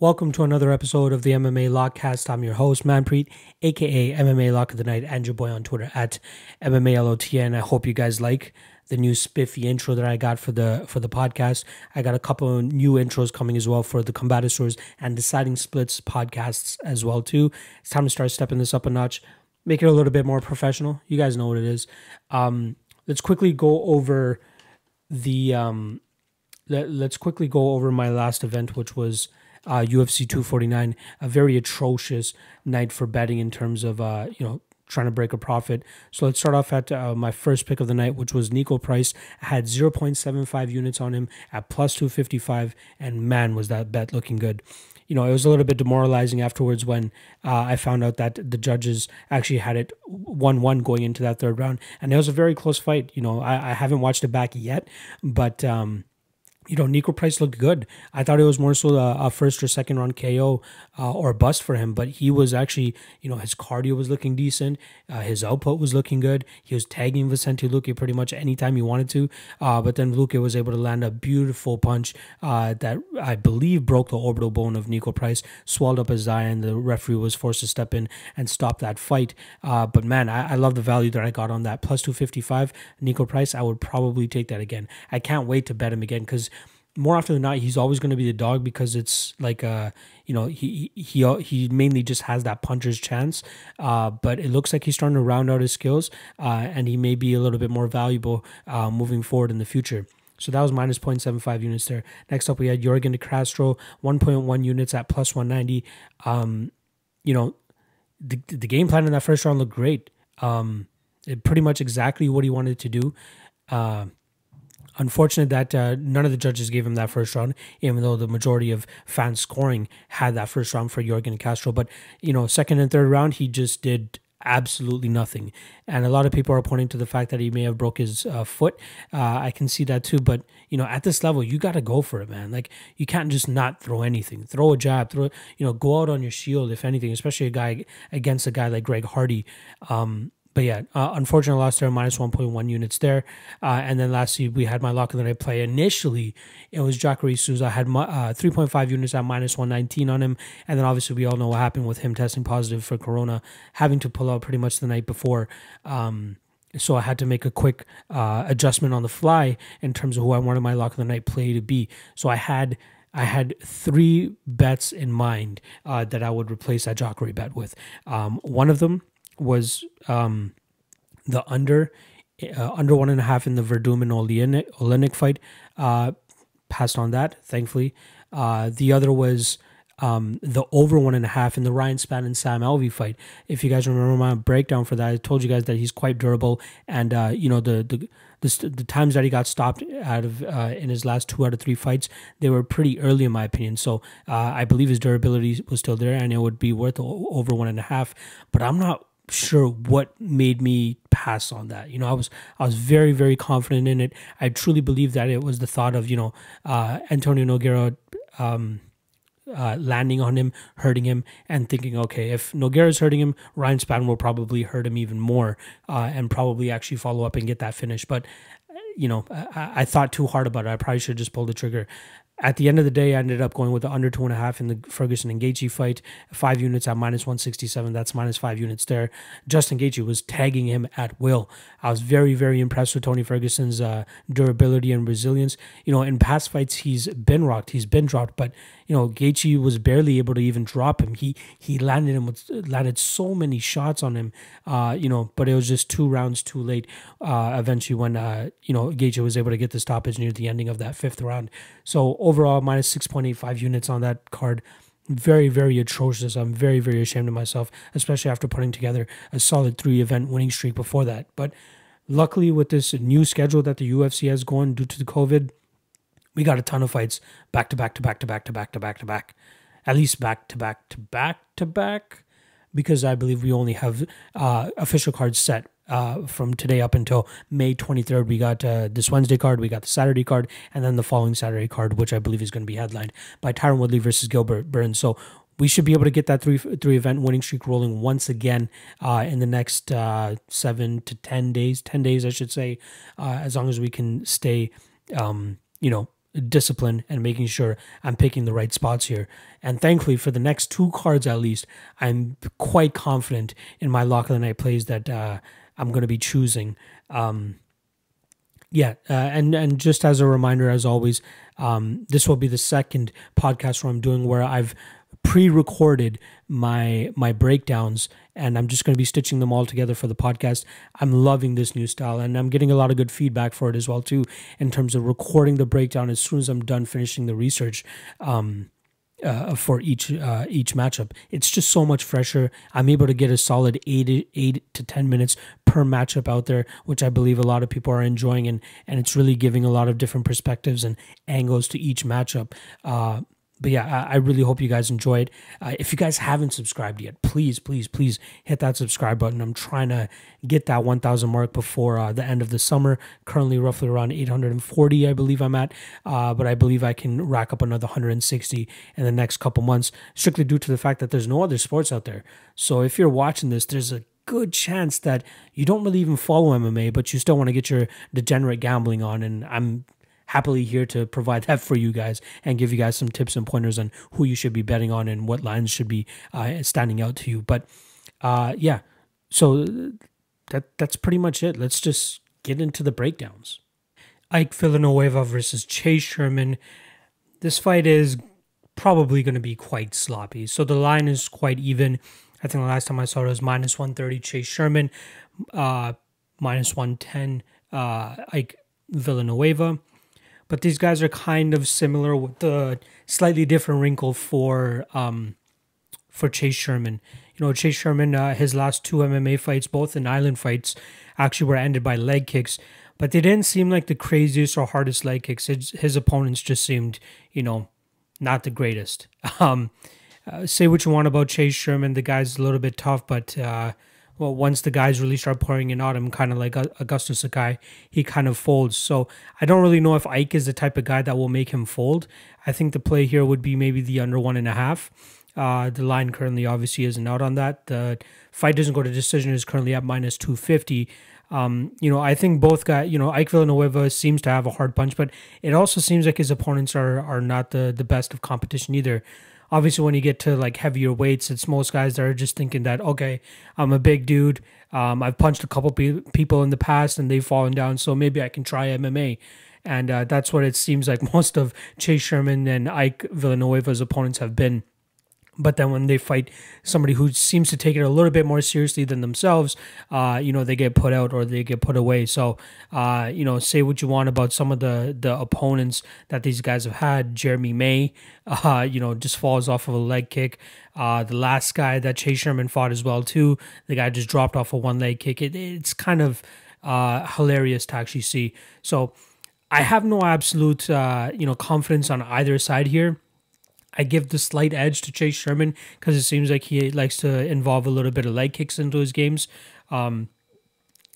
Welcome to another episode of the MMA Lockcast. I'm your host, Manpreet, aka MMA Lock of the Night, and your boy on Twitter at MMA LTN. I hope you guys like the new spiffy intro that I got for the for the podcast. I got a couple new intros coming as well for the Combatosaurs and Deciding Splits podcasts as well too. It's time to start stepping this up a notch, make it a little bit more professional. You guys know what it is. Um, let's quickly go over the um, let, let's quickly go over my last event, which was uh, UFC 249, a very atrocious night for betting in terms of uh, you know trying to break a profit. So let's start off at uh, my first pick of the night, which was Nico Price. I had 0.75 units on him at plus 255, and man, was that bet looking good. You know, it was a little bit demoralizing afterwards when uh, I found out that the judges actually had it 1 1 going into that third round. And it was a very close fight. You know, I, I haven't watched it back yet, but. Um, you know, Nico Price looked good. I thought it was more so a, a first or second round KO uh, or bust for him, but he was actually, you know, his cardio was looking decent. Uh, his output was looking good. He was tagging Vicente Luque pretty much anytime he wanted to. Uh, but then Luque was able to land a beautiful punch uh, that I believe broke the orbital bone of Nico Price, swallowed up his eye, and the referee was forced to step in and stop that fight. Uh, but man, I, I love the value that I got on that. Plus 255, Nico Price, I would probably take that again. I can't wait to bet him again because more often than not, he's always going to be the dog because it's like uh, you know he he he mainly just has that puncher's chance. Uh, but it looks like he's starting to round out his skills, uh, and he may be a little bit more valuable uh, moving forward in the future. So that was minus 0.75 units there. Next up, we had Jorgen de Castro, 1.1 units at plus 190. Um, you know, the, the game plan in that first round looked great. Um, it pretty much exactly what he wanted to do. uh, unfortunate that uh, none of the judges gave him that first round, even though the majority of fan scoring had that first round for Jorgen Castro. But, you know, second and third round, he just did absolutely nothing. And a lot of people are pointing to the fact that he may have broke his uh, foot. Uh, I can see that too. But you know, at this level, you got to go for it, man. Like you can't just not throw anything. Throw a jab. Throw you know, go out on your shield if anything, especially a guy against a guy like Greg Hardy. Um, but yeah, uh, unfortunately, lost there minus 1.1 units there. Uh, and then lastly, we had my lock the I play. Initially, it was Jacare Souza. I had uh, 3.5 units at minus 119 on him. And then obviously, we all know what happened with him testing positive for Corona, having to pull out pretty much the night before. Um, so I had to make a quick uh, adjustment on the fly in terms of who I wanted my lock of the night play to be. So I had I had three bets in mind uh, that I would replace that Jockery bet with. Um, one of them was um, the under uh, under one and a half in the Verdum and Olenek, fight. Uh, passed on that, thankfully. Uh, the other was um, the over one and a half in the Ryan Span and Sam Alvey fight. If you guys remember my breakdown for that, I told you guys that he's quite durable, and uh, you know the the. The, the times that he got stopped out of uh, in his last two out of three fights, they were pretty early in my opinion. So uh, I believe his durability was still there, and it would be worth over one and a half. But I'm not sure what made me pass on that. You know, I was I was very very confident in it. I truly believe that it was the thought of you know uh, Antonio Nogueira. Um, uh, landing on him, hurting him, and thinking, okay, if Nogueira is hurting him, Ryan Span will probably hurt him even more, uh, and probably actually follow up and get that finish. But uh, you know, I, I, thought too hard about it. I probably should just pull the trigger at the end of the day, I ended up going with the under two and a half in the Ferguson and Gaethje fight. Five units at minus one sixty seven. That's minus five units there. Justin Gaethje was tagging him at will. I was very very impressed with Tony Ferguson's uh, durability and resilience. You know, in past fights he's been rocked, he's been dropped, but you know Gaethje was barely able to even drop him. He he landed him with landed so many shots on him. Uh, you know, but it was just two rounds too late. Uh, eventually, when uh, you know Gaethje was able to get the stoppage near the ending of that fifth round. So overall minus 6.85 units on that card very, very atrocious. I'm very, very ashamed of myself, especially after putting together a solid three event winning streak before that. But luckily, with this new schedule that the UFC has going due to the COVID, we got a ton of fights back to back to back to back to back to back to back, at least back to back to back to back, because I believe we only have uh, official cards set uh, from today up until May 23rd. We got uh, this Wednesday card, we got the Saturday card, and then the following Saturday card, which I believe is going to be headlined by Tyron Woodley versus Gilbert Burns. So we should be able to get that three three event winning streak rolling once again uh, in the next uh, seven to ten days, ten days I should say, uh, as long as we can stay, um, you know, disciplined and making sure I'm picking the right spots here. And thankfully, for the next two cards at least, I'm quite confident in my lock of the night plays that uh, I'm going to be choosing. Um, yeah, uh, and and just as a reminder, as always, um, this will be the second podcast where I'm doing where I've pre-recorded my my breakdowns and I'm just going to be stitching them all together for the podcast. I'm loving this new style and I'm getting a lot of good feedback for it as well too in terms of recording the breakdown as soon as I'm done finishing the research. Um, uh, for each uh, each matchup. It's just so much fresher. I'm able to get a solid eight eight to ten minutes per matchup out there, which I believe a lot of people are enjoying, and and it's really giving a lot of different perspectives and angles to each matchup. Uh, but yeah, I, I, really hope you guys enjoyed. Uh, if you guys haven't subscribed yet, please, please, please hit that subscribe button. I'm trying to get that 1,000 mark before uh, the end of the summer. Currently, roughly around 840, I believe I'm at, uh, but I believe I can rack up another 160 in the next couple months, strictly due to the fact that there's no other sports out there. So if you're watching this, there's a good chance that you don't really even follow MMA, but you still want to get your degenerate gambling on. And I'm happily here to provide that for you guys and give you guys some tips and pointers on who you should be betting on and what lines should be uh, standing out to you. But uh, yeah, so that that's pretty much it. Let's just get into the breakdowns. Ike Villanueva versus Chase Sherman. This fight is probably going to be quite sloppy. So the line is quite even. I think the last time I saw it was minus 130 Chase Sherman, uh, minus 110 uh, Ike Villanueva but these guys are kind of similar with the slightly different wrinkle for um, for Chase Sherman. You know, Chase Sherman, uh, his last two MMA fights, both in island fights, actually were ended by leg kicks, but they didn't seem like the craziest or hardest leg kicks. His, his opponents just seemed, you know, not the greatest. Um, uh, say what you want about Chase Sherman, the guy's a little bit tough, but uh, well, once the guys really start pouring in autumn, kind of like Augusto Sakai, he kind of folds. So I don't really know if Ike is the type of guy that will make him fold. I think the play here would be maybe the under one and a half. Uh, the line currently obviously isn't out on that. The fight doesn't go to decision is currently at minus 250. Um, you know, I think both guys, you know, Ike Villanueva seems to have a hard punch, but it also seems like his opponents are are not the the best of competition either obviously when you get to like heavier weights, it's most guys that are just thinking that okay, I'm a big dude. Um, I've punched a couple pe- people in the past and they've fallen down, so maybe I can try MMA. And uh, that's what it seems like most of Chase Sherman and Ike Villanueva's opponents have been but then when they fight somebody who seems to take it a little bit more seriously than themselves, uh, you know, they get put out or they get put away. So, uh, you know, say what you want about some of the the opponents that these guys have had. Jeremy May, uh, you know, just falls off of a leg kick. Uh, the last guy that Chase Sherman fought as well too, the guy just dropped off a one leg kick. It, it's kind of uh, hilarious to actually see. So, I have no absolute uh, you know confidence on either side here I give the slight edge to Chase Sherman because it seems like he likes to involve a little bit of leg kicks into his games. Um,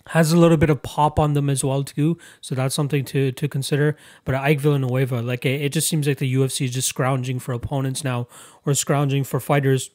has a little bit of pop on them as well too, so that's something to to consider. But Ike Villanueva, like it, it just seems like the UFC is just scrounging for opponents now, or scrounging for fighters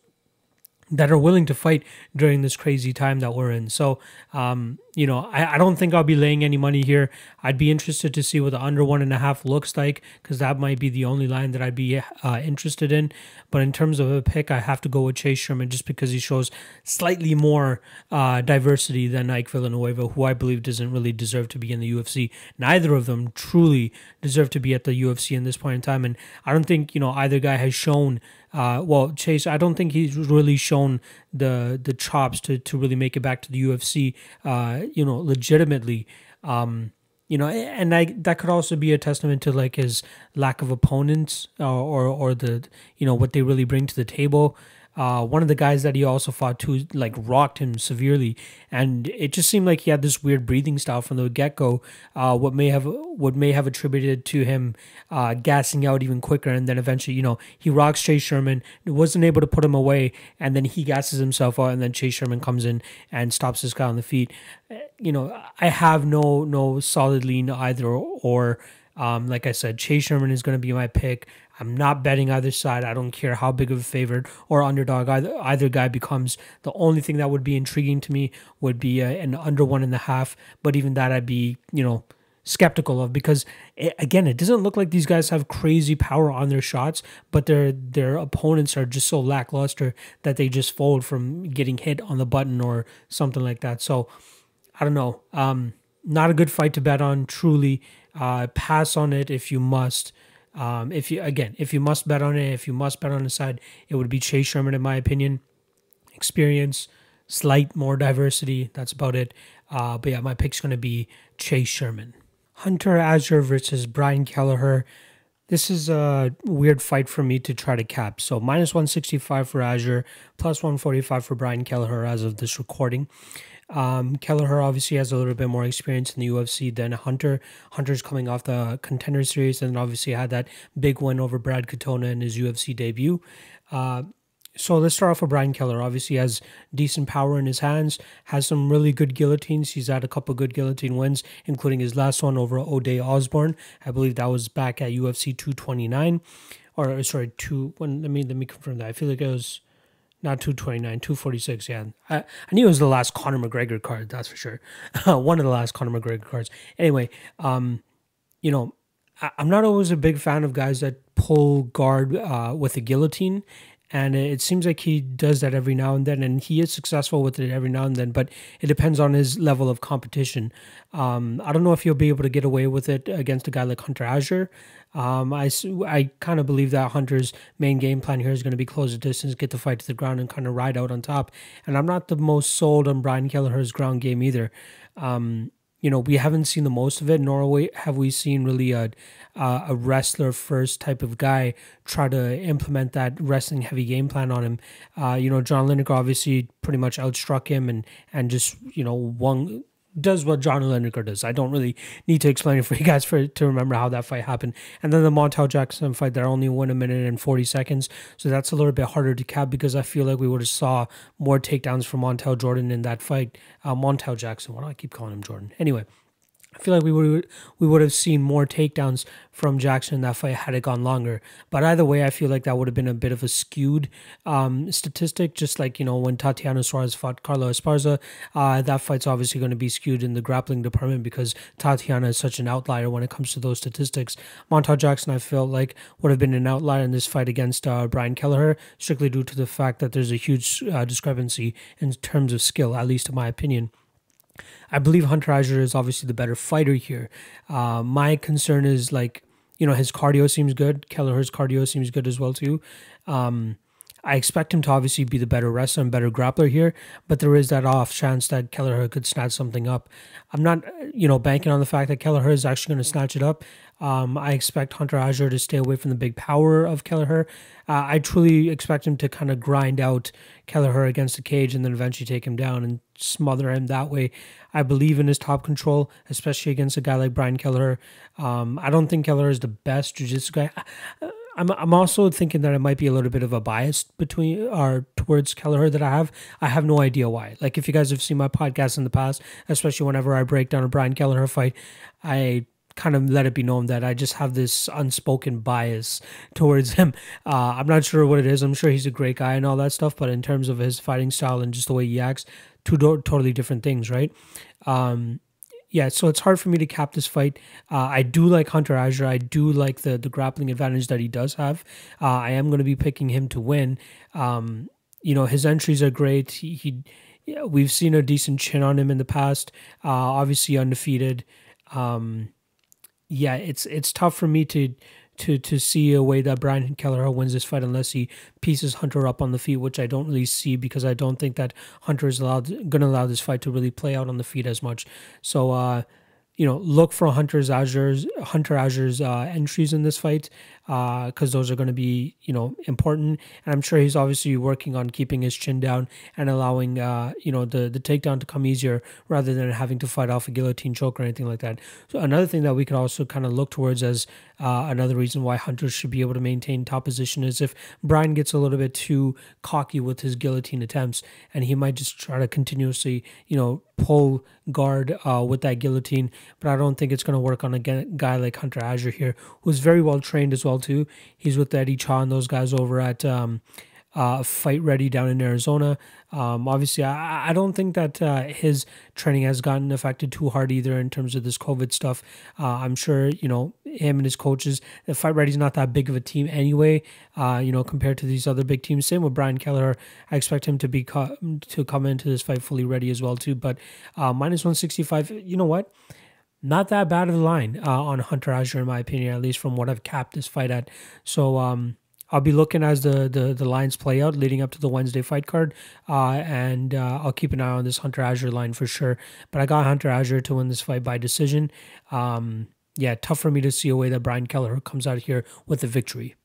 that are willing to fight during this crazy time that we're in. So, um, you know, I, I, don't think I'll be laying any money here. I'd be interested to see what the under one and a half looks like because that might be the only line that I'd be uh, interested in. But in terms of a pick, I have to go with Chase Sherman just because he shows slightly more uh, diversity than Ike Villanueva, who I believe doesn't really deserve to be in the UFC. Neither of them truly deserve to be at the UFC in this point in time. And I don't think, you know, either guy has shown uh, well, Chase, I don't think he's really shown the the chops to to really make it back to the UFC. Uh, you know, legitimately. Um, you know, and I, that could also be a testament to like his lack of opponents or, uh, or, or the you know what they really bring to the table. Uh, one of the guys that he also fought too like rocked him severely, and it just seemed like he had this weird breathing style from the get go. Uh, what may have what may have attributed to him uh, gassing out even quicker, and then eventually you know he rocks Chase Sherman, wasn't able to put him away, and then he gasses himself out, and then Chase Sherman comes in and stops this guy on the feet. Uh, you know I have no no solid lean either or. Um, like I said, Chase Sherman is going to be my pick. I'm not betting either side. I don't care how big of a favorite or underdog either, either guy becomes. The only thing that would be intriguing to me would be uh, an under one and a half. But even that, I'd be, you know, skeptical of because it, eh, again it doesn't look like these guys have crazy power on their shots but their their opponents are just so lackluster that they just fold from getting hit on the button or something like that so i don't know um not a good fight to bet on truly uh pass on it if you must um, if you again, if you must bet on it, if you must bet on the side, it would be Chase Sherman, in my opinion. Experience, slight more diversity. That's about it. Uh, but yeah, my pick's going to be Chase Sherman. Hunter Azure versus Brian Kelleher. This is a weird fight for me to try to cap. So minus 165 for Azure, plus 145 for Brian Kelleher as of this recording. Um, Kelleher obviously has a little bit more experience in the UFC than Hunter. Hunter's coming off the contender series and obviously had that big win over Brad Katona in his UFC debut. Uh, so let's start off with Brian Keller. Obviously, has decent power in his hands, has some really good guillotines. He's had a couple good guillotine wins, including his last one over O'Day Osborne. I believe that was back at UFC 229, or sorry, two. When, let me let me confirm that. I feel like it was not 229, 246. Yeah, I, I knew it was the last Conor McGregor card, that's for sure. One of the last Conor McGregor cards. Anyway, um, you know, I, am not always a big fan of guys that pull guard uh, with a guillotine. And it seems like he does that every now and then, and he is successful with it every now and then. But it depends on his level of competition. Um, I don't know if he'll be able to get away with it against a guy like Hunter Azure. Um, I, I kind of believe that Hunter's main game plan here is going to be close the distance, get the fight to the ground, and kind of ride out on top. And I'm not the most sold on Brian Kelleher's ground game either. Um, you know, we haven't seen the most of it, nor have we seen really a, a wrestler first type of guy try to implement that wrestling heavy game plan on him. Uh, you know, John Lineker obviously pretty much outstruck him and and just you know one does what John Lineker does. I don't really need to explain it for you guys for to remember how that fight happened. And then the Montel Jackson fight that only went a minute and 40 seconds. So that's a little bit harder to cap because I feel like we would have saw more takedowns from Montel Jordan in that fight. Uh, Montel Jackson, why do I keep calling him Jordan? Anyway, I feel like we would we would have seen more takedowns from Jackson in that fight had it gone longer. But either way, I feel like that would have been a bit of a skewed um, statistic. Just like you know when Tatiana Suarez fought Carlos Esparza, uh, that fight's obviously going to be skewed in the grappling department because Tatiana is such an outlier when it comes to those statistics. Montauk Jackson, I feel like would have been an outlier in this fight against uh, Brian Kelleher, strictly due to the fact that there's a huge uh, discrepancy in terms of skill, at least in my opinion. I believe Hunter Azure is obviously the better fighter here. Uh, my concern is like, you know, his cardio seems good. Kelleher's cardio seems good as well too. Um, I expect him to obviously be the better wrestler and better grappler here, but there is that off chance that Kelleher could snatch something up. I'm not, you know, banking on the fact that Kelleher is actually going to snatch it up. Um, I expect Hunter Azure to stay away from the big power of Kelleher. Uh, I truly expect him to kind of grind out Kelleher against the cage and then eventually take him down and smother him that way. I believe in his top control, especially against a guy like Brian Kelleher. Um, I don't think Kelleher is the best jiu-jitsu guy. I, am I'm also thinking that it might be a little bit of a bias between or uh, towards Kelleher that I have. I have no idea why. Like if you guys have seen my podcast in the past, especially whenever I break down a Brian Kelleher fight, I kind of let it be known that I just have this unspoken bias towards him. Uh, I'm not sure what it is. I'm sure he's a great guy and all that stuff, but in terms of his fighting style and just the way he acts, two do- totally different things, right? Um, yeah, so it's hard for me to cap this fight. Uh, I do like Hunter Azure. I do like the the grappling advantage that he does have. Uh, I am going to be picking him to win. Um, you know, his entries are great. He, he yeah, we've seen a decent chin on him in the past. Uh, obviously undefeated. Um, yeah, it's it's tough for me to to to see a way that Brian Kelleher wins this fight unless he pieces Hunter up on the feet, which I don't really see because I don't think that Hunter is allowed going to allow this fight to really play out on the feet as much. So uh, you know, look for Hunter's Azure's Hunter Azure's uh, entries in this fight because uh, those are going to be you know important. And I'm sure he's obviously working on keeping his chin down and allowing uh, you know the the takedown to come easier rather than having to fight off a guillotine choke or anything like that. So another thing that we could also kind of look towards as uh, another reason why Hunter should be able to maintain top position is if Brian gets a little bit too cocky with his guillotine attempts, and he might just try to continuously, you know, pull guard uh, with that guillotine. But I don't think it's going to work on a guy like Hunter Azure here, who's very well trained as well too. He's with Eddie Cha and those guys over at. Um, uh, fight ready down in Arizona. Um, obviously, I, I don't think that uh, his training has gotten affected too hard either in terms of this COVID stuff. Uh, I'm sure, you know, him and his coaches, the Fight ready is not that big of a team anyway, uh, you know, compared to these other big teams. Same with Brian Keller. I expect him to be co- to come into this fight fully ready as well, too. But uh, minus 165, you know what? Not that bad of a line uh, on Hunter Azure, in my opinion, at least from what I've capped this fight at. So, um, I'll be looking as the, the, the lines play out leading up to the Wednesday fight card, uh, and uh, I'll keep an eye on this Hunter Azure line for sure. But I got Hunter Azure to win this fight by decision. Um, yeah, tough for me to see a way that Brian Keller comes out here with a victory.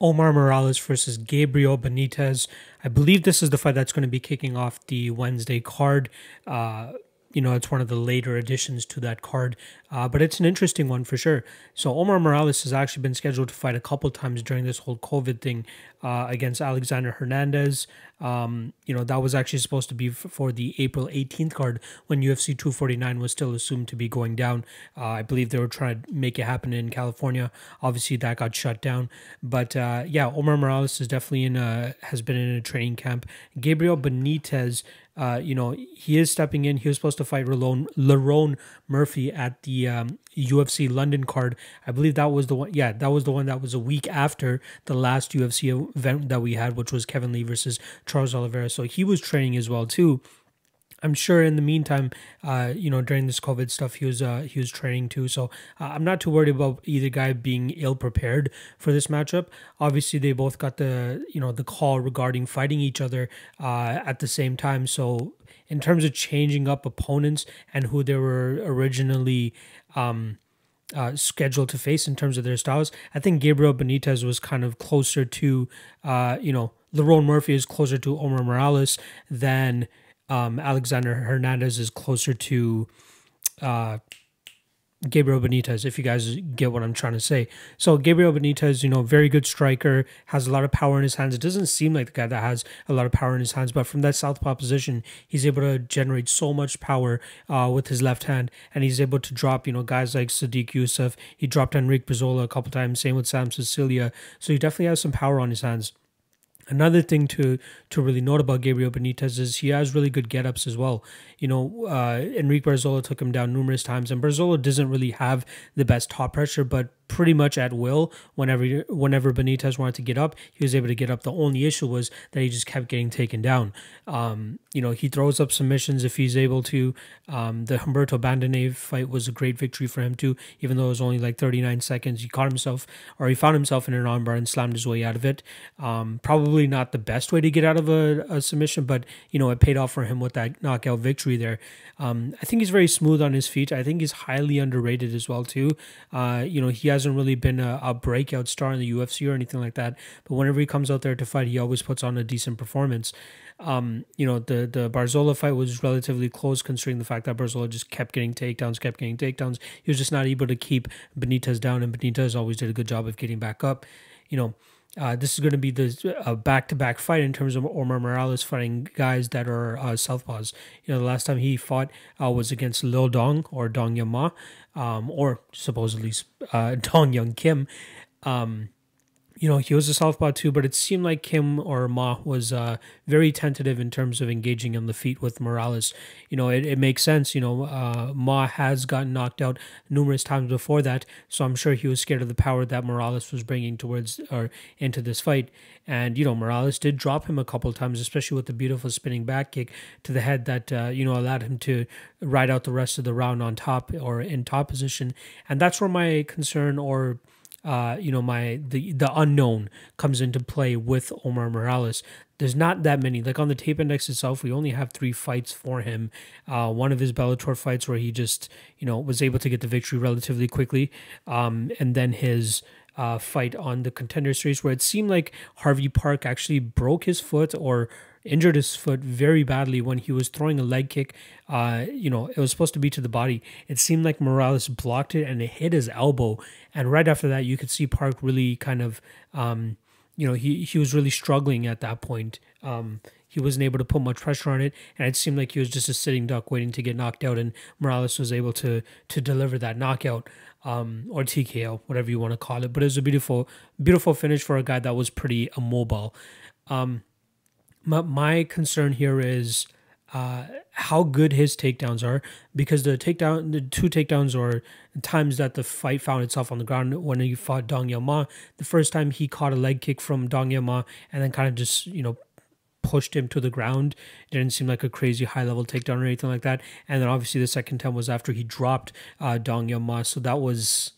Omar Morales versus Gabriel Benitez. I believe this is the fight that's going to be kicking off the Wednesday card. Uh, you know, it's one of the later additions to that card, uh, but it's an interesting one for sure. So Omar Morales has actually been scheduled to fight a couple times during this whole COVID thing uh, against Alexander Hernandez. Um, you know, that was actually supposed to be for the April 18th card when UFC 249 was still assumed to be going down. Uh, I believe they were trying to make it happen in California. Obviously, that got shut down. But uh, yeah, Omar Morales is definitely in a, has been in a training camp. Gabriel Benitez. Uh, you know, he is stepping in. He was supposed to fight Lerone, Lerone Murphy at the um, UFC London card. I believe that was the one. Yeah, that was the one that was a week after the last UFC event that we had, which was Kevin Lee versus Charles Oliveira. So he was training as well too. I'm sure in the meantime, uh, you know, during this COVID stuff, he was uh, he was training too. So uh, I'm not too worried about either guy being ill prepared for this matchup. Obviously, they both got the you know the call regarding fighting each other uh, at the same time. So in terms of changing up opponents and who they were originally. Um, uh, scheduled to face in terms of their styles. I think Gabriel Benitez was kind of closer to, uh, you know, Lerone Murphy is closer to Omar Morales than um, Alexander Hernandez is closer to uh, Gabriel Benitez, if you guys get what I'm trying to say. So Gabriel Benitez, you know, very good striker, has a lot of power in his hands. It doesn't seem like the guy that has a lot of power in his hands, but from that southpaw position, he's able to generate so much power uh, with his left hand, and he's able to drop, you know, guys like Sadiq Youssef. He dropped Enrique Pizzola a couple times. Same with Sam Cecilia. So he definitely has some power on his hands. Another thing to to really note about Gabriel Benitez is he has really good get-ups as well. You know, uh, Enrique Barzola took him down numerous times, and Barzola doesn't really have the best top pressure, but pretty much at will whenever whenever Benitez wanted to get up, he was able to get up. The only issue was that he just kept getting taken down. Um, you know, he throws up submissions if he's able to. Um, the Humberto Bandone fight was a great victory for him too, even though it was only like 39 seconds. He caught himself or he found himself in an armbar and slammed his way out of it. Um, probably not the best way to get out of a, a submission, but you know, it paid off for him with that knockout victory chemistry there. Um, I think he's very smooth on his feet. I think he's highly underrated as well too. Uh, you know, he hasn't really been a, a, breakout star in the UFC or anything like that. But whenever he comes out there to fight, he always puts on a decent performance. Um, you know, the the Barzola fight was relatively close considering the fact that Barzola just kept getting takedowns, kept getting takedowns. He was just not able to keep Benitez down, and Benitez always did a good job of getting back up. You know uh, this is going to be the back to back fight in terms of Omar Morales fighting guys that are uh, southpaws. You know, the last time he fought uh, was against Lil Dong or Dong Yama, um, or supposedly uh, Dong Young Kim. Um, you know, he was a southpaw too, but it seemed like Kim or Ma was uh, very tentative in terms of engaging on the feet with Morales. You know, it, it makes sense. You know, uh, Ma has gotten knocked out numerous times before that, so I'm sure he was scared of the power that Morales was bringing towards or into this fight. And, you know, Morales did drop him a couple times, especially with the beautiful spinning back kick to the head that, uh, you know, allowed him to ride out the rest of the round on top or in top position. And that's where my concern or uh, you know, my the the unknown comes into play with Omar Morales. There's not that many. Like on the tape index itself, we only have three fights for him. Uh, one of his Bellator fights where he just, you know, was able to get the victory relatively quickly, um, and then his uh, fight on the contender series where it seemed like Harvey Park actually broke his foot or injured his foot very badly when he was throwing a leg kick. Uh, you know, it was supposed to be to the body. It seemed like Morales blocked it and it hit his elbow. And right after that, you could see Park really kind of, um, you know, he, he was really struggling at that point. Um, he wasn't able to put much pressure on it, and it seemed like he was just a sitting duck waiting to get knocked out. And Morales was able to to deliver that knockout um, or TKO, whatever you want to call it. But it was a beautiful, beautiful finish for a guy that was pretty immobile. Um, my, my concern here is uh, how good his takedowns are because the takedown, the two takedowns or times that the fight found itself on the ground when he fought Dong Yama, the first time he caught a leg kick from Dong Yama and then kind of just, you know, pushed him to the ground. It didn't seem like a crazy high level takedown or anything like that. And then obviously the second time was after he dropped uh, Dong Yama. So that was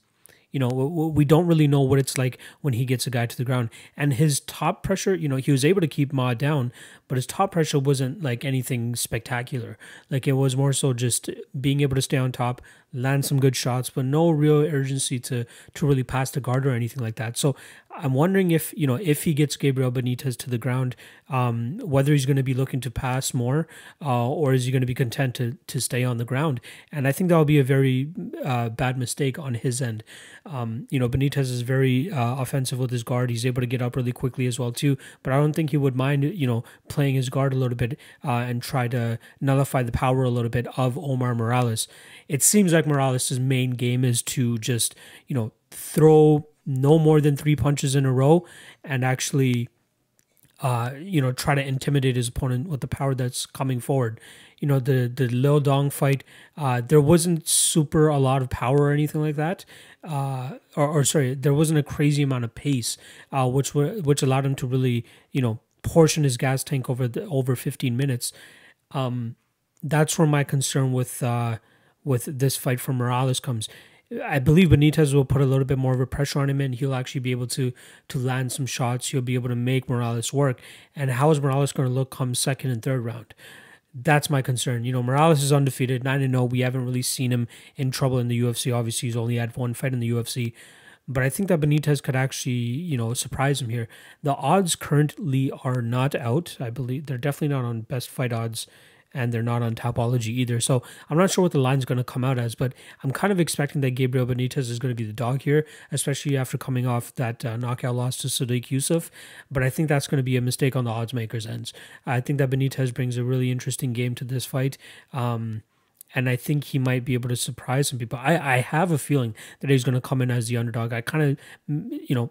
you know we don't really know what it's like when he gets a guy to the ground and his top pressure you know he was able to keep ma down but his top pressure wasn't like anything spectacular. Like it was more so just being able to stay on top, land some good shots, but no real urgency to to really pass the guard or anything like that. So I'm wondering if you know if he gets Gabriel Benitez to the ground, um, whether he's going to be looking to pass more, uh, or is he going to be content to to stay on the ground? And I think that will be a very uh, bad mistake on his end. Um, you know, Benitez is very uh, offensive with his guard; he's able to get up really quickly as well too. But I don't think he would mind you know playing his guard a little bit uh, and try to nullify the power a little bit of Omar Morales. It seems like Morales' main game is to just, you know, throw no more than three punches in a row and actually uh, you know, try to intimidate his opponent with the power that's coming forward. You know, the the Lil Dong fight, uh, there wasn't super a lot of power or anything like that. Uh, or, or sorry, there wasn't a crazy amount of pace, uh, which were, which allowed him to really, you know, portion his gas tank over the over 15 minutes. Um, that's where my concern with uh, with this fight for Morales comes. I believe Benitez will put a little bit more of a pressure on him, and he'll actually be able to to land some shots. He'll be able to make Morales work. And how is Morales going to look come second and third round? That's my concern. You know, Morales is undefeated, nine and zero. Oh. We haven't really seen him in trouble in the UFC. Obviously, he's only had one fight in the UFC but I think that Benitez could actually, you know, surprise him here. The odds currently are not out. I believe they're definitely not on best fight odds and they're not on topology either. So I'm not sure what the line's going to come out as, but I'm kind of expecting that Gabriel Benitez is going to be the dog here, especially after coming off that uh, knockout loss to Sadiq Yusuf. But I think that's going to be a mistake on the odds makers' ends. I think that Benitez brings a really interesting game to this fight. Um, and I think he might be able to surprise some people. I, I have a feeling that he's going to come in as the underdog. I kind of, you know,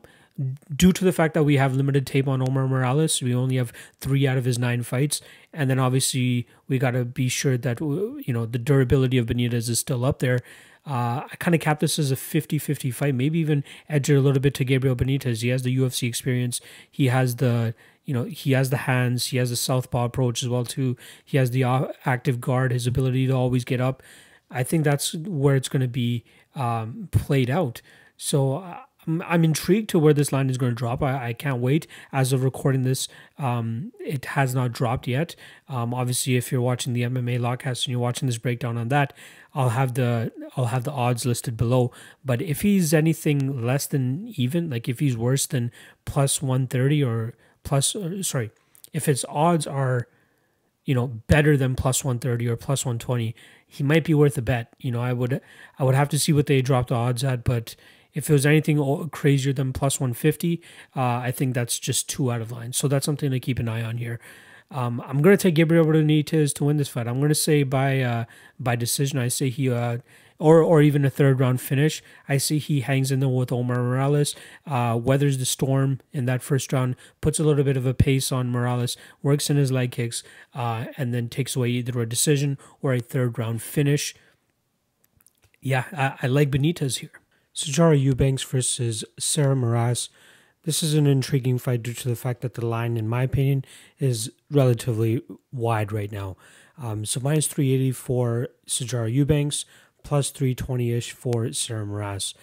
due to the fact that we have limited tape on Omar Morales, we only have three out of his nine fights, and then obviously we got to be sure that you know the durability of Benitez is still up there. Uh, I kind of cap this as a 50-50 fight, maybe even edge it a little bit to Gabriel Benitez. He has the UFC experience. He has the you know he has the hands he has the southpaw approach as well too he has the uh, active guard his ability to always get up i think that's where it's going to be um, played out so I'm, I'm intrigued to where this line is going to drop. I, I can't wait. As of recording this, um, it has not dropped yet. Um, obviously, if you're watching the MMA Lockcast and you're watching this breakdown on that, I'll have the I'll have the odds listed below. But if he's anything less than even, like if he's worse than plus one thirty or plus uh, sorry, if his odds are you know better than plus 130 or plus 120 he might be worth a bet you know i would i would have to see what they dropped the odds at but if it was anything crazier than plus 150 uh, i think that's just too out of line so that's something to keep an eye on here um, i'm going to take gabriel benitez to win this fight i'm going to say by uh, by decision i say he uh, or or even a third round finish. I see he hangs in there with Omar Morales, uh, weathers the storm in that first round, puts a little bit of a pace on Morales, works in his leg kicks, uh, and then takes away either a decision or a third round finish. Yeah, I, I like Benitez here. Sajara Eubanks versus Sarah Morales. This is an intriguing fight due to the fact that the line, in my opinion, is relatively wide right now. Um, so minus 380 for Sajara Eubanks, plus 320 ish for Serum Ras.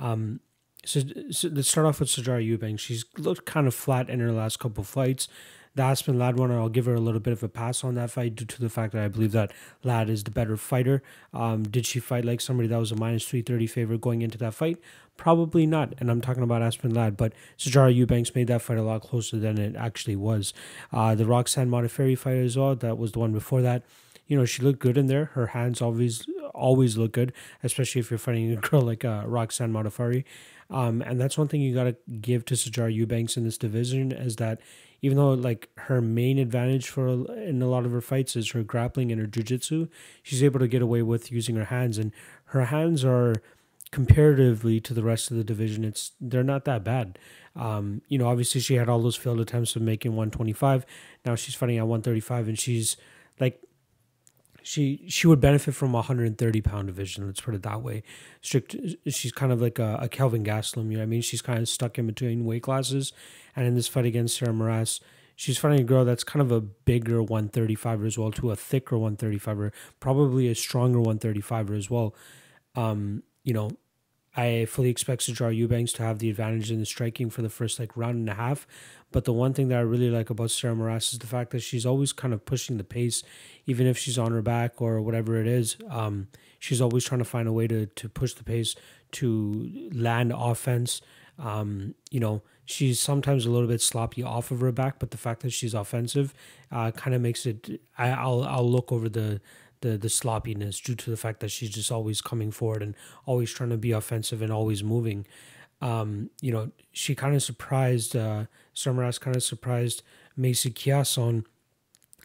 Um, so, so, let's start off with Sajara Eubank. She's looked kind of flat in her last couple fights. The Aspen Ladd one, I'll give her a little bit of a pass on that fight due to the fact that I believe that Ladd is the better fighter. Um, did she fight like somebody that was a minus 330 favorite going into that fight? Probably not. And I'm talking about Aspen Ladd, but Sajara Eubanks made that fight a lot closer than it actually was. Uh, the Roxanne Modafferi fight as well, that was the one before that you know, she looked good in there. Her hands always always look good, especially if you're fighting a girl like uh, Roxanne Modafari. Um, and that's one thing you gotta give to Sajara Eubanks in this division is that even though like her main advantage for in a lot of her fights is her grappling and her jujitsu, she's able to get away with using her hands, and her hands are comparatively to the rest of the division, it's they're not that bad. Um, you know, obviously she had all those failed attempts of making 125. Now she's fighting at 135, and she's like she she would benefit from a 130 pound division. Let's put it that way. Strict. She's kind of like a, a Kelvin Gastelum. You know I mean? She's kind of stuck in between weight classes, and in this fight against Sarah Morass, she's fighting a girl that's kind of a bigger 135er as well, to a thicker 135er, probably a stronger 135er as well. Um, you know, I fully expect Sajara Eubanks to have the advantage in the striking for the first like round and a half. But the one thing that I really like about Sarah Morass is the fact that she's always kind of pushing the pace, even if she's on her back or whatever it is. Um, she's always trying to find a way to to push the pace to land offense. Um, you know, she's sometimes a little bit sloppy off of her back, but the fact that she's offensive uh, kind of makes it. I, I'll I'll look over the the the sloppiness due to the fact that she's just always coming forward and always trying to be offensive and always moving. Um, you know, she kind of surprised uh, Samaras kind of surprised Macy Kiason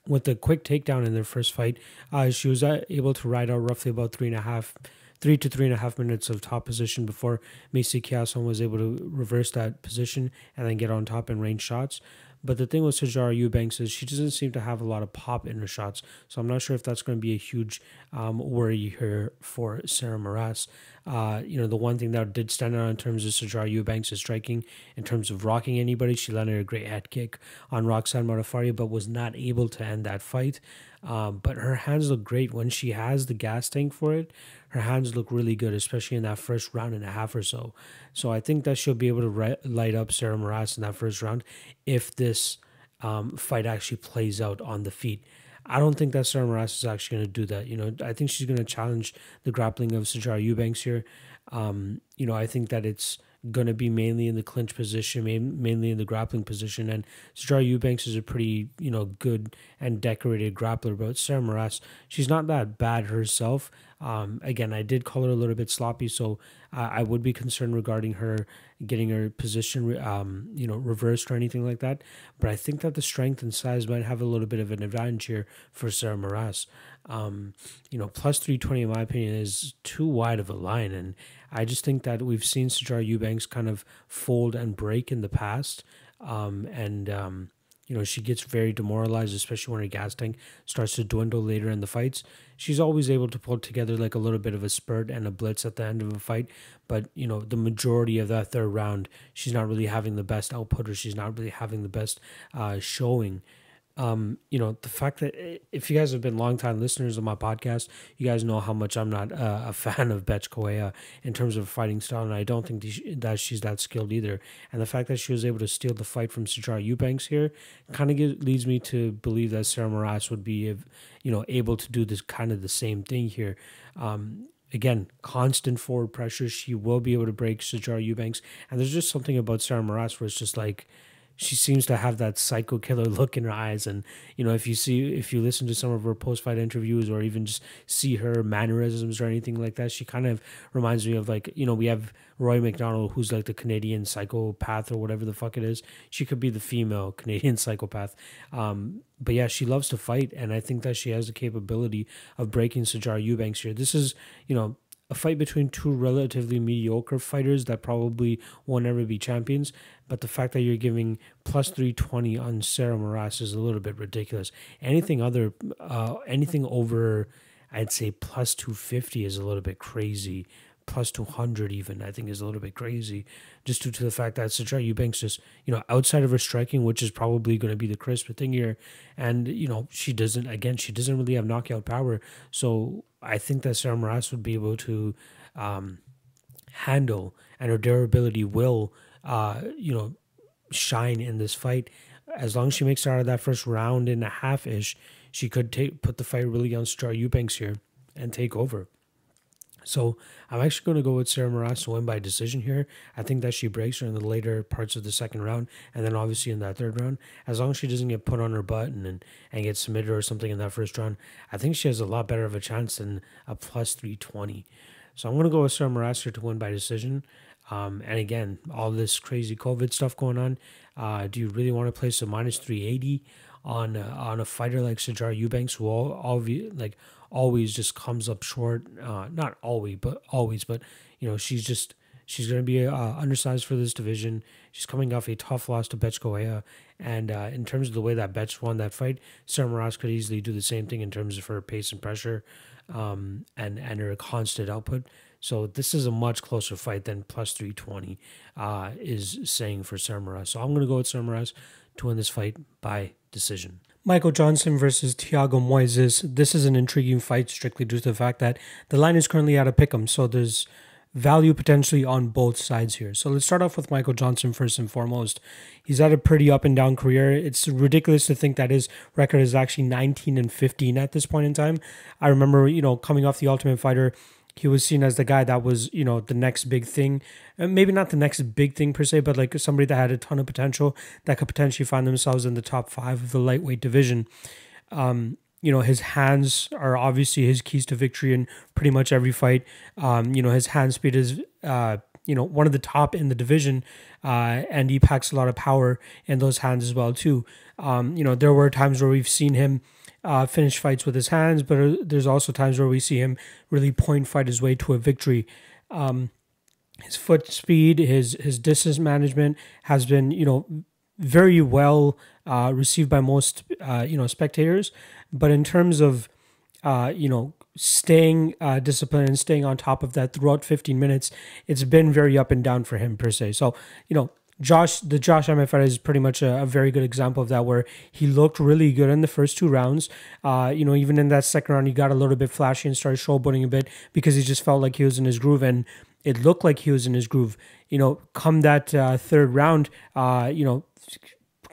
with the quick takedown in their first fight. Uh, she was uh, able to ride out roughly about three and a half three to three and a half minutes of top position before Macy Kiason was able to reverse that position and then get on top and range shots. But the thing with Sajara Eubanks is she doesn't seem to have a lot of pop in her shots. So I'm not sure if that's going to be a huge um, worry here for Sarah Morass. Uh, you know, the one thing that did stand out in terms of Sajara Eubanks is striking in terms of rocking anybody. She landed a great head kick on Roxanne Marafari, but was not able to end that fight. Um, but her hands look great when she has the gas tank for it her hands look really good, especially in that first round and a half or so. So I think that she'll be able to light up Sarah Moraz in that first round if this um, fight actually plays out on the feet. I don't think that Sarah Moraz is actually going to do that. You know, I think she's going to challenge the grappling of Sajara Eubanks here. Um, you know, I think that it's going to be mainly in the clinch position, mainly in the grappling position. And Sajara Eubanks is a pretty, you know, good and decorated grappler. But Sarah Morass, she's not that bad herself. Um, again, I did call her a little bit sloppy, so I would be concerned regarding her getting her position, um, you know, reversed or anything like that. But I think that the strength and size might have a little bit of an advantage here for Sarah Moraes. Um, you know, plus 320, in my opinion, is too wide of a line. And I just think that we've seen Sajara Eubanks kind of fold and break in the past. Um, and, um, you know, she gets very demoralized, especially when her gas tank starts to dwindle later in the fights. She's always able to pull together like a little bit of a spurt and a blitz at the end of a fight, but you know, the majority of that third round, she's not really having the best output or she's not really having the best uh, showing um, you know, the fact that eh, if you guys have been longtime listeners of my podcast, you guys know how much I'm not uh, a fan of Betch Koea in terms of fighting style, and I don't think that she's that skilled either. And the fact that she was able to steal the fight from Sajara Eubanks here kind of leads me to believe that Sarah Morass would be, you know, able to do this kind of the same thing here. Um, again, constant forward pressure. She will be able to break Sajara Eubanks, and there's just something about Sarah Morass where it's just like – she seems to have that psycho killer look in her eyes and you know if you see if you listen to some of her post fight interviews or even just see her mannerisms or anything like that she kind of reminds me of like you know we have Roy McDonald who's like the Canadian psychopath or whatever the fuck it is she could be the female Canadian psychopath um, but yeah she loves to fight and I think that she has the capability of breaking Sajar Eubanks here this is you know a fight between two relatively mediocre fighters that probably will not ever be champions. But the fact that you're giving plus 320 on Sarah Morass is a little bit ridiculous. Anything other, uh, anything over, I'd say plus 250 is a little bit crazy. Plus 200 even, I think, is a little bit crazy just due to the fact that Sachar Eubanks just, you know, outside of her striking, which is probably going to be the crisp thing here. And, you know, she doesn't, again, she doesn't really have knockout power. So I think that Sam Ross would be able to um, handle and her durability will, uh, you know, shine in this fight. As long as she makes out of that first round and a half ish, she could take put the fight really on Star Eubanks here and take over. So I'm actually going to go with Sarah Moraz to win by decision here. I think that she breaks her in the later parts of the second round, and then obviously in that third round, as long as she doesn't get put on her butt and and, get submitted or something in that first round, I think she has a lot better of a chance than a plus 320. So I'm going to go with Sarah Moraz to win by decision. Um, and again, all this crazy COVID stuff going on. Uh, do you really want to place a minus 380? on uh, on a fighter like Sajar Eubanks, who all, all like always just comes up short. Uh, not always, but always, but you know she's just she's going to be uh, undersized for this division. She's coming off a tough loss to Betch and uh, in terms of the way that Betch won that fight, Sarah could easily do the same thing in terms of her pace and pressure, um, and and her constant output. So this is a much closer fight than plus 320 uh, is saying for Sarah So I'm going to go with Sarah to win this fight by decision. Michael Johnson versus Thiago Moises. This is an intriguing fight strictly due to the fact that the line is currently out of pick 'em, so there's value potentially on both sides here. So let's start off with Michael Johnson first and foremost. He's had a pretty up and down career. It's ridiculous to think that his record is actually 19 and 15 at this point in time. I remember, you know, coming off the Ultimate Fighter, he was seen as the guy that was you know the next big thing and uh, maybe not the next big thing per se but like somebody that had a ton of potential that could potentially find themselves in the top five of the lightweight division um, you know his hands are obviously his keys to victory in pretty much every fight um, you know his hand speed is uh, you know one of the top in the division uh, and he packs a lot of power in those hands as well too um, you know there were times where we've seen him uh, finish fights with his hands, but uh, there's also times where we see him really point fight his way to a victory. Um, his foot speed, his his distance management has been you know very well uh, received by most uh, you know spectators, but in terms of uh, you know staying uh, disciplined and staying on top of that throughout 15 minutes, it's been very up and down for him per se. So you know Josh, the Josh Emmett fight is pretty much a, a, very good example of that, where he looked really good in the first two rounds. Uh, you know, even in that second round, he got a little bit flashy and started showboating a bit because he just felt like he was in his groove, and it looked like he was in his groove. You know, come that uh, third round, uh, you know,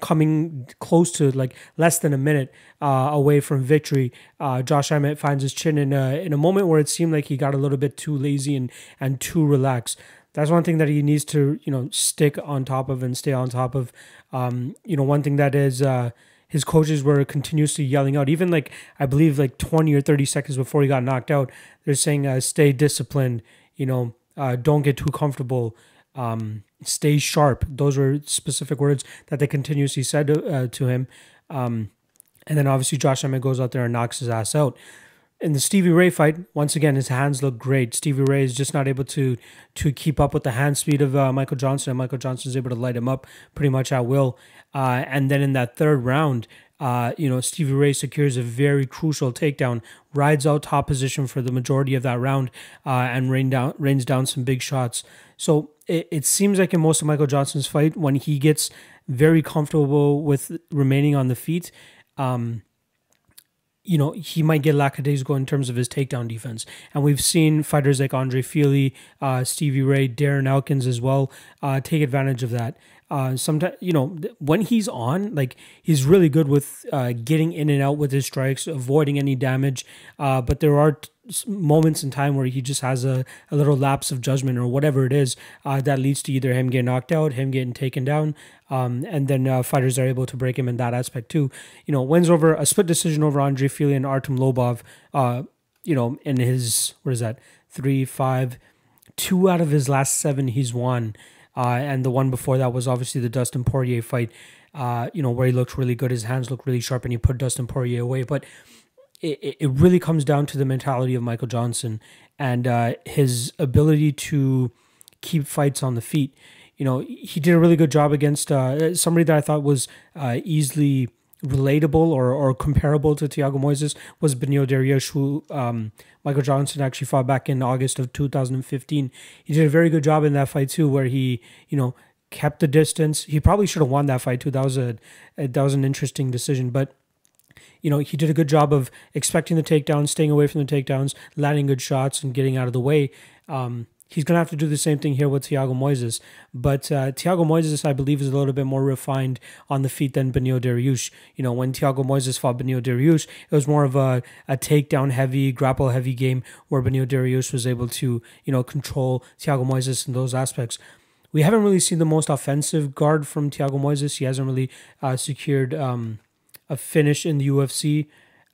coming close to like less than a minute uh, away from victory. Uh, Josh Emmett finds his chin in a in a moment where it seemed like he got a little bit too lazy and and too relaxed that's one thing that he needs to you know stick on top of and stay on top of. Um, you know, one thing that is. Uh, his coaches were continuously yelling out, even like I believe like 20 or 30 seconds before he got knocked out, they're saying, uh, "Stay disciplined," you know, uh, "Don't get too comfortable," um, "Stay sharp." Those were specific words that they continuously said to, uh, to him. Um, and then obviously Josh Emmett goes out there and knocks his ass out in the Stevie Ray fight, once again, his hands look great. Stevie Ray is just not able to to keep up with the hand speed of uh, Michael Johnson. And Michael Johnson is able to light him up pretty much at will. Uh, and then in that third round, uh, you know, Stevie Ray secures a very crucial takedown, rides out top position for the majority of that round, uh, and rain down, rains down some big shots. So it, it seems like in most of Michael Johnson's fight, when he gets very comfortable with remaining on the feet, um, you know, he might get lackadaisical in terms of his takedown defense. And we've seen fighters like Andre Feely, uh, Stevie Ray, Darren Elkins as well uh, take advantage of that. Uh, sometimes, you know, when he's on, like he's really good with uh, getting in and out with his strikes, avoiding any damage. Uh, but there are moments in time where he just has a, a little lapse of judgment or whatever it is uh, that leads to either him getting knocked out, him getting taken down, um, and then uh, fighters are able to break him in that aspect too. You know, wins over a split decision over Andre Fili and Artem Lobov. Uh, you know, in his what is that three five two out of his last seven he's won. Uh, and the one before that was obviously the Dustin Poirier fight, uh, you know, where he looked really good. His hands looked really sharp and he put Dustin Poirier away. But it, it really comes down to the mentality of Michael Johnson and uh, his ability to keep fights on the feet. You know, he did a really good job against uh, somebody that I thought was uh, easily relatable or, or comparable to Thiago Moises was Benio Dariush, who um, Michael Johnson actually fought back in August of 2015. He did a very good job in that fight too, where he, you know, kept the distance. He probably should have won that fight too. That was a that was an interesting decision, but you know, he did a good job of expecting the takedowns, staying away from the takedowns, landing good shots, and getting out of the way. Um, he's going to have to do the same thing here with Thiago Moises. But uh, Thiago Moises, I believe, is a little bit more refined on the feet than Benio Dariush. You know, when Thiago Moises fought Benio Dariush, it was more of a, a takedown heavy, grapple heavy game where Benio Dariush was able to, you know, control Thiago Moises in those aspects. We haven't really seen the most offensive guard from Thiago Moises. He hasn't really uh, secured. Um, a finish in the UFC.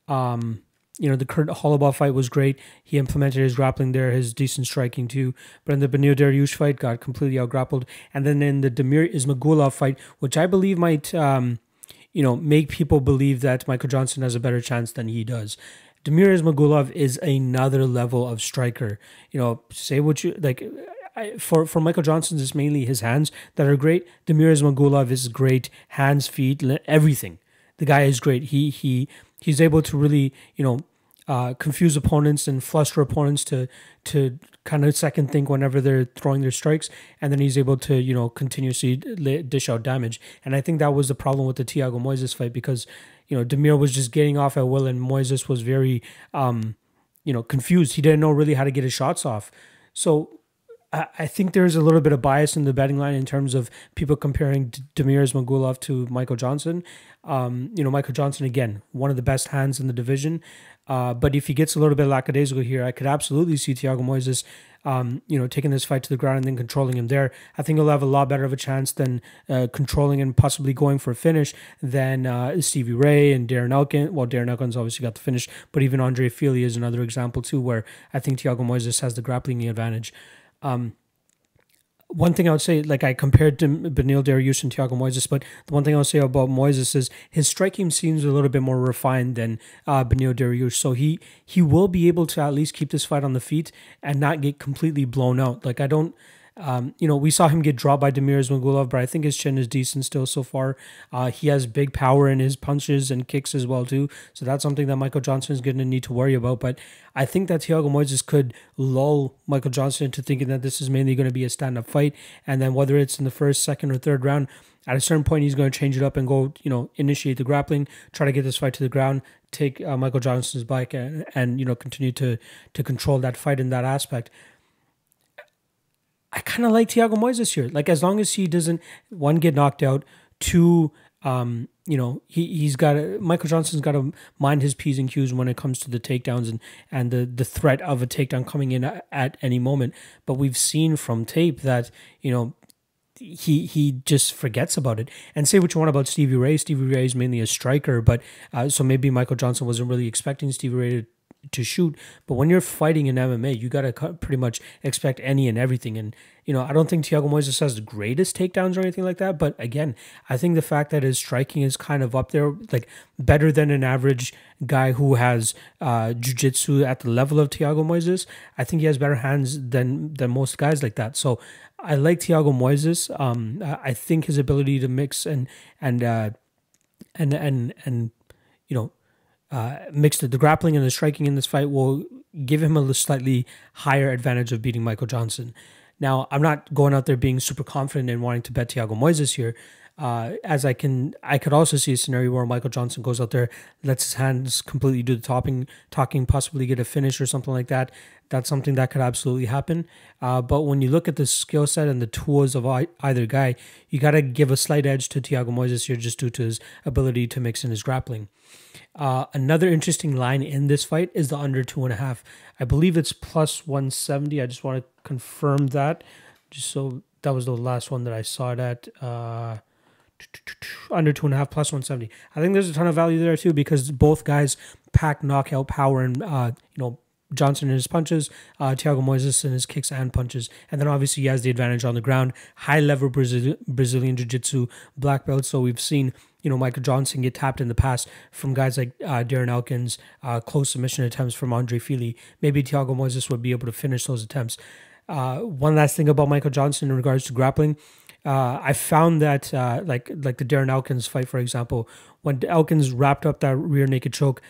Um, you know, the Kurt Hollowbaugh fight was great. He implemented his grappling there, his decent striking too. But in the Benil Dariush fight, got completely outgrappled. And then in the Demir Ismagulov fight, which I believe might, um, you know, make people believe that Michael Johnson has a better chance than he does. Demir Ismagulov is another level of striker. You know, say what you like. I, for for Michael Johnson, it's mainly his hands that are great. Demir Ismagulov is great hands, feet, everything the guy is great. He he he's able to really you know uh, confuse opponents and fluster opponents to to kind of second think whenever they're throwing their strikes, and then he's able to you know continuously dish out damage. And I think that was the problem with the Tiago Moises fight because you know Demir was just getting off at will, and Moises was very um, you know confused. He didn't know really how to get his shots off. So I think there's a little bit of bias in the betting line in terms of people comparing D- Demir's Magulov to Michael Johnson. Um, you know, Michael Johnson, again, one of the best hands in the division. Uh, but if he gets a little bit lackadaisical here, I could absolutely see Thiago Moises, um, you know, taking this fight to the ground and then controlling him there. I think he'll have a lot better of a chance than uh, controlling and possibly going for a finish than uh, Stevie Ray and Darren Elkin. Well, Darren Elkin's obviously got the finish, but even Andre Feely is another example too, where I think Thiago Moises has the grappling advantage. Um, one thing I would say, like I compared to Benil Dariush and Thiago Moises, but the one thing I would say about Moises is his striking seems a little bit more refined than uh, Benil Dariush. So he he will be able to at least keep this fight on the feet and not get completely blown out. Like I don't, um, you know, we saw him get dropped by Demir Zmagulov, but I think his chin is decent still so far. Uh, he has big power in his punches and kicks as well too, so that's something that Michael Johnson is going to need to worry about. But I think that Thiago Moises could lull Michael Johnson into thinking that this is mainly going to be a stand-up fight, and then whether it's in the first, second, or third round, at a certain point he's going to change it up and go you know initiate the grappling try to get this fight to the ground take uh, michael johnson's bike and, and you know continue to to control that fight in that aspect I kind of like Thiago Moyes this year. Like as long as he doesn't one get knocked out, two um, you know, he he's got Michael Johnson's got to mind his p's and q's when it comes to the takedowns and and the the threat of a takedown coming in at, at any moment. But we've seen from tape that you know he he just forgets about it. And say what you want about Stevie Ray. Stevie Ray is mainly a striker, but uh, so maybe Michael Johnson wasn't really expecting Stevie Ray to, to shoot. But when you're fighting in MMA, you gotta pretty much expect any and everything. And you know, I don't think Thiago Moises has the greatest takedowns or anything like that. But again, I think the fact that his striking is kind of up there, like better than an average guy who has uh, jitsu at the level of Thiago Moises. I think he has better hands than than most guys like that. So I like Thiago Moises. Um, I think his ability to mix and and uh, and and and you know uh, mixed the grappling and the striking in this fight will give him a slightly higher advantage of beating Michael Johnson. Now, I'm not going out there being super confident and wanting to bet Thiago Moises here. Uh, as I can, I could also see a scenario where Michael Johnson goes out there, lets his hands completely do the topping, talking, possibly get a finish or something like that. That's something that could absolutely happen. Uh, but when you look at the skill set and the tools of either guy, you got to give a slight edge to Thiago Moises here just due to his ability to mix in his grappling. Uh, another interesting line in this fight is the under two and a half. I believe it's plus 170. I just want to confirm that. Just so that was the last one that I saw it at. Uh, under two and a half plus 170. I think there's a ton of value there too because both guys pack knockout power and uh, you know Johnson and his punches, uh, Thiago Moises and his kicks and punches, and then obviously he has the advantage on the ground. High level Brazil- Brazilian Jiu Jitsu black belt, so we've seen you know Michael Johnson get tapped in the past from guys like uh, Darren Elkins, uh, close submission attempts from Andre Feely. Maybe Thiago Moises would be able to finish those attempts. Uh, one last thing about Michael Johnson in regards to grappling, uh, I found that uh, like like the Darren Elkins fight, for example, when Elkins wrapped up that rear naked choke,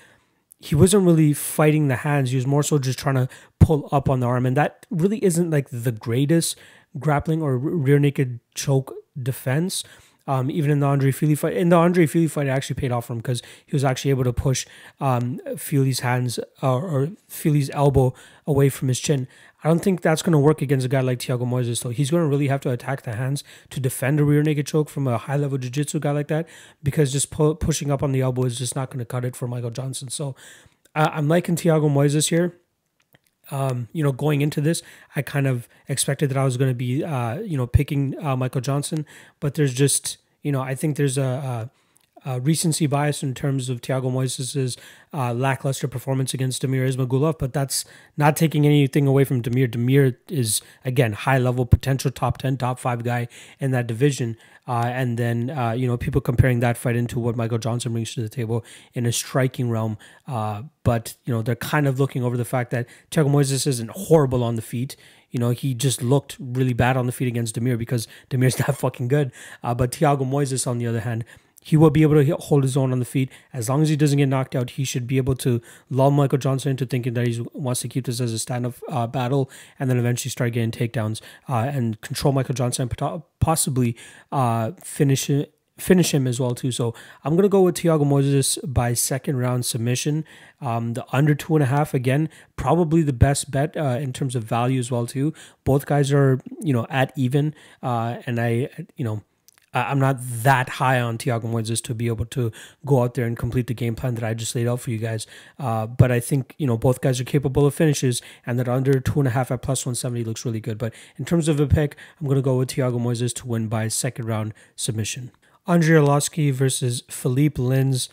he wasn't really fighting the hands. He was more so just trying to pull up on the arm, and that really isn't like the greatest grappling or rear naked choke defense. Um, even in the Andre Feely fight, in the Andre Feely fight, it actually paid off for him because he was actually able to push um, Feely's hands uh, or Feely's elbow away from his chin. I don't think that's going to work against a guy like Thiago Moises. So he's going to really have to attack the hands to defend a rear naked choke from a high level jiu jitsu guy like that because just pu pushing up on the elbow is just not going to cut it for Michael Johnson. So uh, I'm liking Thiago Moises here. Um, you know, going into this, I kind of expected that I was going to be, uh, you know, picking uh, Michael Johnson, but there's just, you know, I think there's a, a uh, recency bias in terms of Thiago Moises's uh, lackluster performance against Demir Ismagulov, but that's not taking anything away from Demir. Demir is again high level potential top ten, top five guy in that division. Uh, and then uh, you know people comparing that fight into what Michael Johnson brings to the table in a striking realm. Uh, but you know they're kind of looking over the fact that Thiago Moises isn't horrible on the feet. You know, he just looked really bad on the feet against Demir because Demir's not fucking good. Uh, but Thiago Moises, on the other hand, he will be able to hold his own on the feet. As long as he doesn't get knocked out, he should be able to lull Michael Johnson into thinking that he wants to keep this as a stand up uh, battle and then eventually start getting takedowns uh, and control Michael Johnson and possibly uh, finish it finish him as well too. So I'm gonna go with Tiago Moses by second round submission. Um, the under two and a half again, probably the best bet uh, in terms of value as well too. Both guys are you know at even, uh, and I you know I'm not that high on Thiago Moises to be able to go out there and complete the game plan that I just laid out for you guys. Uh, but I think you know both guys are capable of finishes, and that under two and a half at plus 170 looks really good. But in terms of a pick, I'm going to go with Thiago Moises to win by second round submission. Andrei Orlovsky versus Philippe Lins.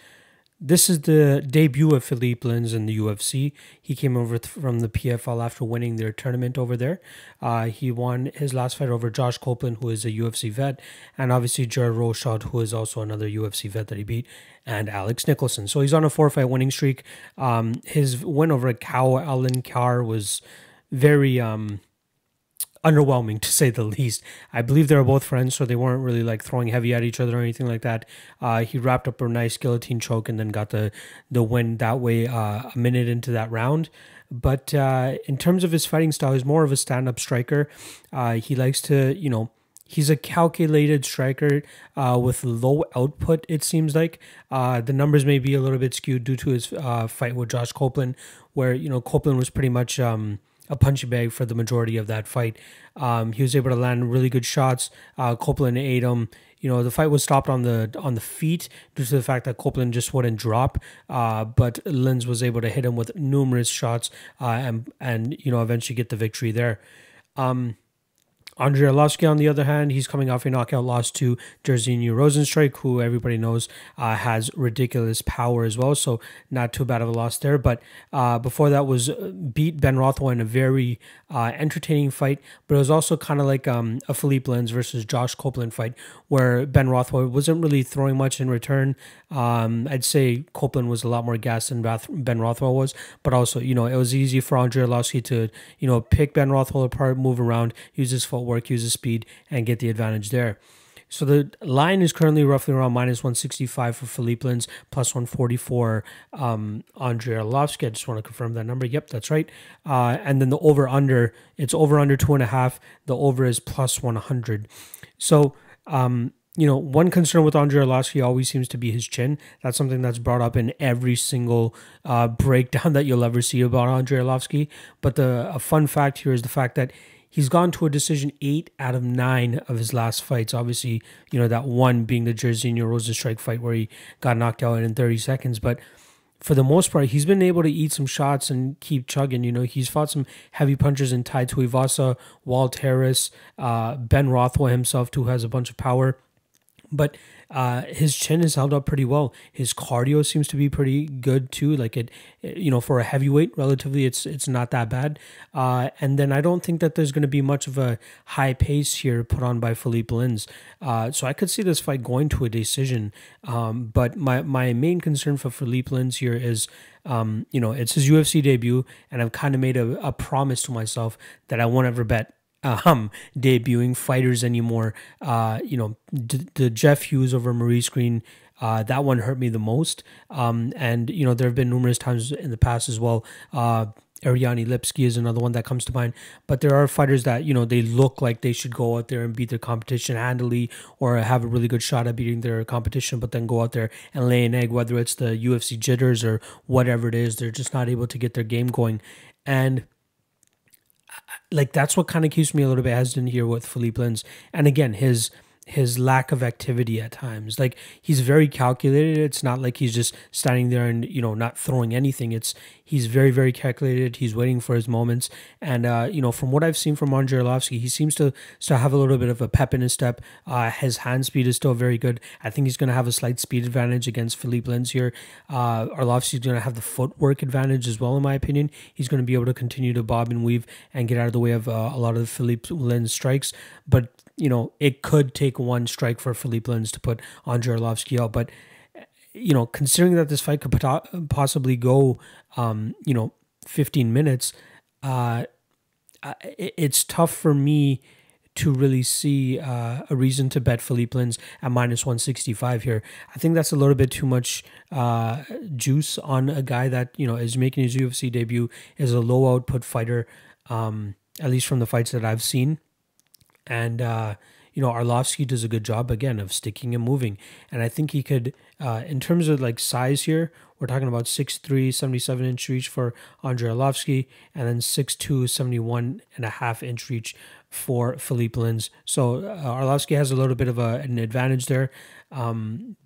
This is the debut of Philippe Lins in the UFC. He came over from the PFL after winning their tournament over there. Uh, he won his last fight over Josh Copeland, who is a UFC vet, and obviously Jared Roshad, who is also another UFC vet that he beat, and Alex Nicholson. So he's on a four fight winning streak. Um, his win over Cow Alan Carr was very. Um, underwhelming to say the least. I believe they were both friends, so they weren't really like throwing heavy at each other or anything like that. Uh, he wrapped up a nice guillotine choke and then got the the win that way uh, a minute into that round. But uh, in terms of his fighting style, he's more of a stand up striker. Uh, he likes to, you know. He's a calculated striker uh, with low output, it seems like. Uh, the numbers may be a little bit skewed due to his fight with Josh Copeland, where, you know, Copeland was pretty much um, a punching bag for the majority of that fight. Um, he was able to land really good shots. Uh, Copeland ate him. You know, the fight was stopped on the on the feet due to the fact that Copeland just wouldn't drop. Uh, but Lins was able to hit him with numerous shots uh, and and you know eventually get the victory there. Um, Andrei Arlovsky, on the other hand, he's coming off a knockout loss to New Rosenstrike, who everybody knows uh, has ridiculous power as well. So not too bad of a loss there. But uh, before that was uh, beat Ben Rothwell in a very uh, entertaining fight. But it was also kind of like um, a Philippe Lenz versus Josh Copeland fight, where Ben Rothwell wasn't really throwing much in return. Um, I'd say Copeland was a lot more gas than Ben Rothwell was. But also, you know, it was easy for Andrei Arlovsky to, you know, pick Ben Rothwell apart, move around, use his foot but work uses speed and get the advantage there. So the line is currently roughly around minus 165 for Philippe Lins, plus 144 um, Andre Arlovsky. I just want to confirm that number. Yep, that's right. Uh, and then the over under, it's over under two and a half. The over is plus 100. So, um, you know, one concern with Andrei Arlovsky always seems to be his chin. That's something that's brought up in every single uh, breakdown that you'll ever see about Andrei Arlovsky. But the a fun fact here is the fact that He's gone to a decision eight out of nine of his last fights. Obviously, you know, that one being the Jerzinho Strike fight where he got knocked out in 30 seconds. But for the most part, he's been able to eat some shots and keep chugging. You know, he's fought some heavy punchers in Tai Tuivasa, Walt Harris, uh, Ben Rothwell himself, too, has a bunch of power. But uh, his chin is held up pretty well. His cardio seems to be pretty good too. Like it, you know, for a heavyweight, relatively, it's it's not that bad. Uh, and then I don't think that there's going to be much of a high pace here put on by Philippe Linz. Uh, so I could see this fight going to a decision. Um, but my my main concern for Philippe Linz here is um, you know, it's his UFC debut, and I've kind of made a, a promise to myself that I won't ever bet um, debuting fighters anymore. Uh, you know, d- the Jeff Hughes over Marie Screen, uh, that one hurt me the most. Um, and, you know, there have been numerous times in the past as well. Uh, Arianny Lipsky is another one that comes to mind. But there are fighters that, you know, they look like they should go out there and beat their competition handily or have a really good shot at beating their competition, but then go out there and lay an egg, whether it's the UFC jitters or whatever it is. They're just not able to get their game going. And like that's what kind of keeps me a little bit hesitant here with Philippe Lins. And again, his his lack of activity at times. Like he's very calculated. It's not like he's just standing there and you know not throwing anything. It's he's very very calculated. He's waiting for his moments. And uh, you know from what I've seen from Andre Arlovsky, he seems to still have a little bit of a pep in his step. Uh, his hand speed is still very good. I think he's going to have a slight speed advantage against Philippe Lenz here. Uh, Arlovsky's going to have the footwork advantage as well, in my opinion. He's going to be able to continue to bob and weave and get out of the way of uh, a lot of Philippe Lenz strikes. But you know, it could take one strike for Philippe Lins to put Andrei Arlovsky out. But, you know, considering that this fight could possibly go, um, you know, 15 minutes, uh, it's tough for me to really see uh, a reason to bet Philippe Lins at minus 165 here. I think that's a little bit too much uh, juice on a guy that, you know, is making his UFC debut, is a low output fighter, um, at least from the fights that I've seen and uh, you know Arlovsky does a good job again of sticking and moving, and I think he could, uh, in terms of like size here, we're talking about 6'3", 77 inch reach for Andre Arlovsky, and then 6'2", 71 and a half inch reach for Philippe Lins. So uh, Arlovsky has a little bit of a, an advantage there. Um,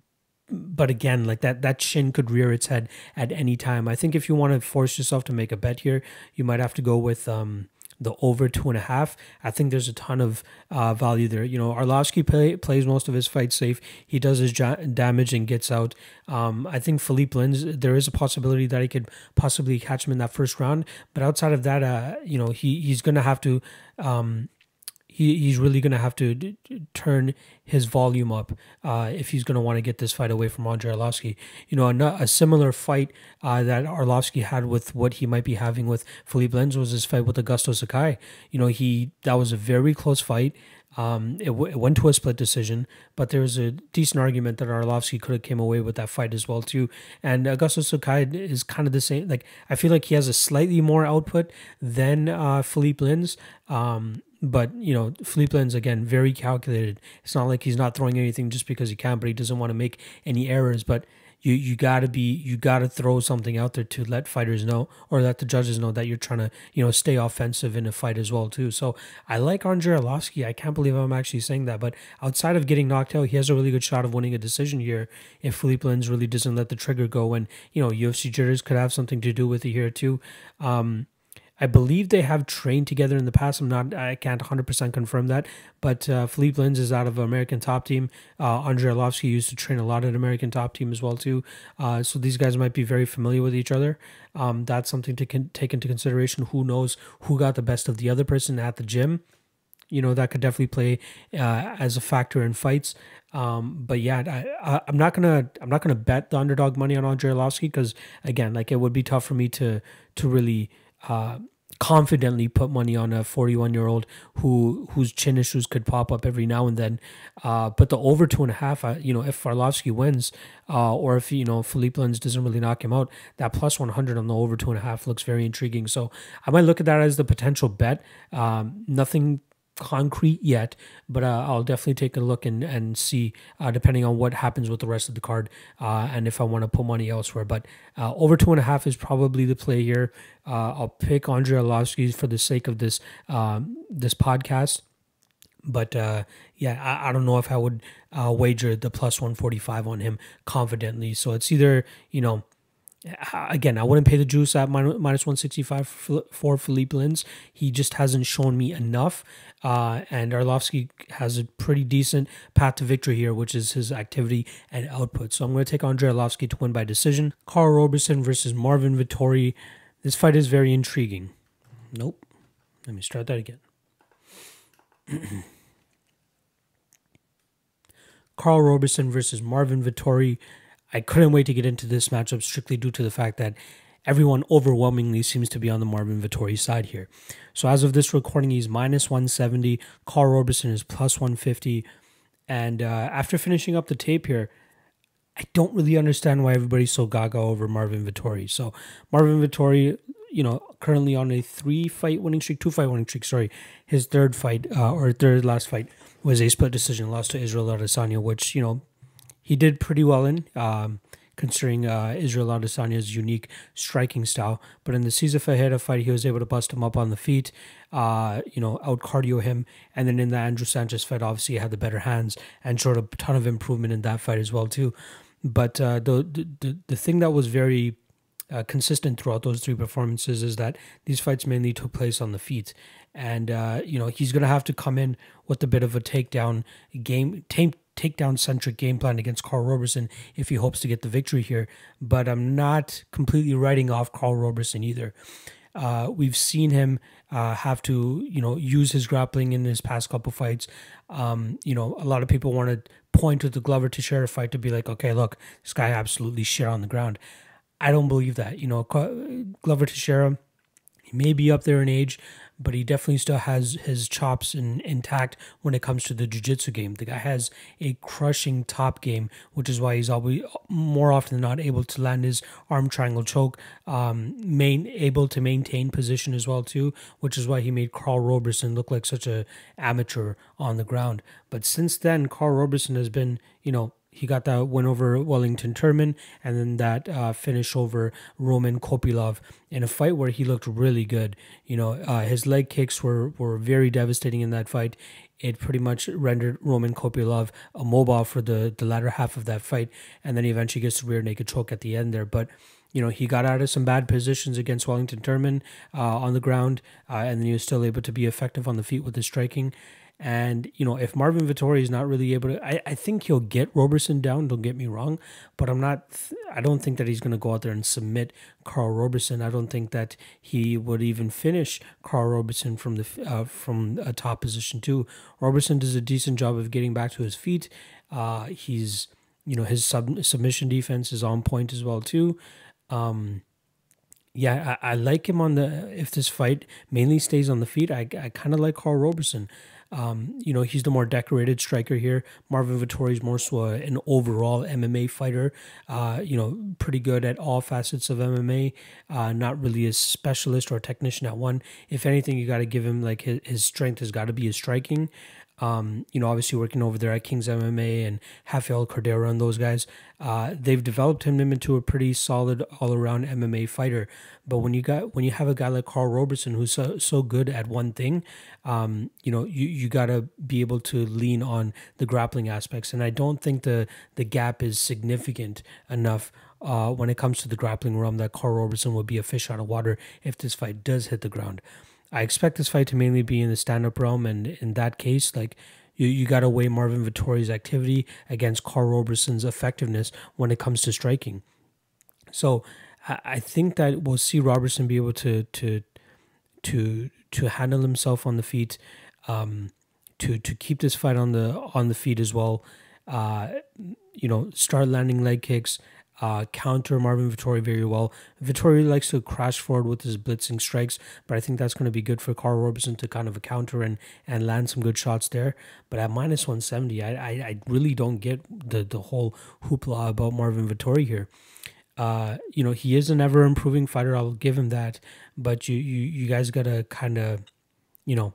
but again, like that, that shin could rear its head at any time. I think if you want to force yourself to make a bet here, you might have to go with um, the over two and a half. I think there's a ton of uh, value there. You know, Arlovsky play, plays most of his fights safe. He does his ja- damage and gets out. Um, I think Philippe Lins, there is a possibility that he could possibly catch him in that first round. But outside of that, uh, you know, he he's going to have to um, he, he's really going to have to d- d- turn his volume up uh, if he's going to want to get this fight away from Andre Arlovsky. You know, a, a similar fight uh, that Arlovsky had with what he might be having with Philippe Lenz was his fight with Augusto Sakai. You know, he that was a very close fight. Um, it, w- it, went to a split decision, but there was a decent argument that Arlovsky could have came away with that fight as well too. And Augusto Sakai is kind of the same. Like I feel like he has a slightly more output than uh, Philippe Lins, um, but you know, Philippe Lenz again very calculated. It's not like he's not throwing anything just because he can, but he doesn't want to make any errors. But you you gotta be you gotta throw something out there to let fighters know or let the judges know that you're trying to you know stay offensive in a fight as well too. So I like Andre Arlovsky. I can't believe I'm actually saying that, but outside of getting knocked out, he has a really good shot of winning a decision here if Philippe Lenz really doesn't let the trigger go. And you know UFC jitters could have something to do with it here too. Um, I believe they have trained together in the past. I'm not, I can't 100% confirm that. But uh, Philippe Lenz is out of American Top Team. Uh, Andre Arlovsky used to train a lot at American Top Team as well too. Uh, so these guys might be very familiar with each other. Um, that's something to take into consideration. Who knows who got the best of the other person at the gym? You know that could definitely play uh, as a factor in fights. Um, but yeah, I, am not gonna I'm not gonna bet the underdog money on Andre Arlovsky because again, like it would be tough for me to to really uh, confidently put money on a 41 year old who whose chin issues could pop up every now and then. Uh, but the over two and a half, uh, you know, if Farlovsky wins, uh, or if you know Philippe Lenz doesn't really knock him out, that plus 100 on the over two and a half looks very intriguing. So I might look at that as the potential bet. Um, nothing concrete yet, but uh, I'll definitely take a look and and see uh, depending on what happens with the rest of the card uh, and if I want to put money elsewhere. But uh, over two and a half is probably the play here. Uh, I'll pick Andre Arlovsky for the sake of this um, this podcast. But uh, yeah, I, I, don't know if I would wager the plus 145 on him confidently. So it's either, you know, uh, again, I wouldn't pay the juice at minus 165 for Philippe Lins. He just hasn't shown me enough. Uh, and Arlovsky has a pretty decent path to victory here, which is his activity and output. So I'm going to take Andre Arlovsky to win by decision. Carl Roberson versus Marvin Vittori. This fight is very intriguing. Nope. Let me start that again. Carl Roberson versus Marvin Vittori. I couldn't wait to get into this matchup strictly due to the fact that everyone overwhelmingly seems to be on the Marvin Vittori side here. So as of this recording, he's minus 170. Carl Roberson is plus 150. And uh, after finishing up the tape here, I don't really understand why everybody's so gaga over Marvin Vittori. So Marvin Vittori, you know, currently on a three-fight winning streak, two-fight winning streak. Sorry, his third fight uh, or third last fight was a split decision loss to Israel Adesanya, which you know he did pretty well in, um, considering uh, Israel Adesanya's unique striking style. But in the Cesar Ferreira fight, he was able to bust him up on the feet, uh, you know, out cardio him. And then in the Andrew Sanchez fight, obviously, he had the better hands and showed a ton of improvement in that fight as well, too. But uh, the, the the thing that was very uh, consistent throughout those three performances is that these fights mainly took place on the feet, and uh, you know he's going to have to come in with a bit of a takedown game, tame, takedown centric game plan against Carl Roberson if he hopes to get the victory here. But I'm not completely writing off Carl Roberson either. Uh, we've seen him uh, have to, you know, use his grappling in his past couple fights. Um, you know, a lot of people want to point to the Glover Teixeira fight to be like, okay, look, this guy absolutely shit on the ground. I don't believe that. You know, Glover Teixeira, he may be up there in age, but he definitely still has his chops in, intact when it comes to the jiu-jitsu game. The guy has a crushing top game, which is why he's always more often than not able to land his arm triangle choke, um, main able to maintain position as well too, which is why he made Carl Roberson look like such a amateur on the ground. But since then, Carl Roberson has been, you know, he got that win over Wellington Turman and then that uh, finish over Roman Kopilov in a fight where he looked really good. You know, uh, his leg kicks were, were very devastating in that fight. It pretty much rendered Roman Kopilov immobile for the, the latter half of that fight. And then he eventually gets a rear naked choke at the end there. But you know, he got out of some bad positions against Wellington Turman uh, on the ground, uh, and then he was still able to be effective on the feet with his striking. And, you know, if Marvin Vittori is not really able to, I, I think he'll get Roberson down, don't get me wrong, but I'm not, I don't think that he's going to go out there and submit Carl Roberson. I don't think that he would even finish Carl Roberson from the, uh, from a top position too. Roberson does a decent job of getting back to his feet. Uh, he's, you know, his sub- submission defense is on point as well too. Um, yeah, I, I, like him on the if this fight mainly stays on the feet. I, I kind of like Carl Roberson. Um, you know, he's the more decorated striker here. Marvin Vittori is more so an overall MMA fighter. Uh, you know, pretty good at all facets of MMA. Uh, not really a specialist or a technician at one. If anything, you got to give him like his, his strength has got to be his striking um, you know, obviously working over there at Kings MMA and Rafael Cordero and those guys, uh, they've developed him into a pretty solid all around MMA fighter. But when you got when you have a guy like Carl Robertson who's so, so good at one thing, um, you know, you, you gotta be able to lean on the grappling aspects. And I don't think the the gap is significant enough uh, when it comes to the grappling realm that Carl Robertson will be a fish out of water if this fight does hit the ground. I expect this fight to mainly be in the stand up realm, and in that case, like you, you got to weigh Marvin Vittori's activity against Carl Roberson's effectiveness when it comes to striking. So I, I think that we'll see Robertson be able to to to to handle himself on the feet, um, to to keep this fight on the on the feet as well. Uh, you know, start landing leg kicks, uh, counter Marvin Vittori very well. Vittori likes to crash forward with his blitzing strikes, but I think that's going to be good for Carl Robinson to kind of counter and, and land some good shots there. But at minus 170, I, I, I really don't get the, the whole hoopla about Marvin Vittori here. Uh, you know, he is an ever improving fighter. I'll give him that. But you, you, you guys got to kind of, you know,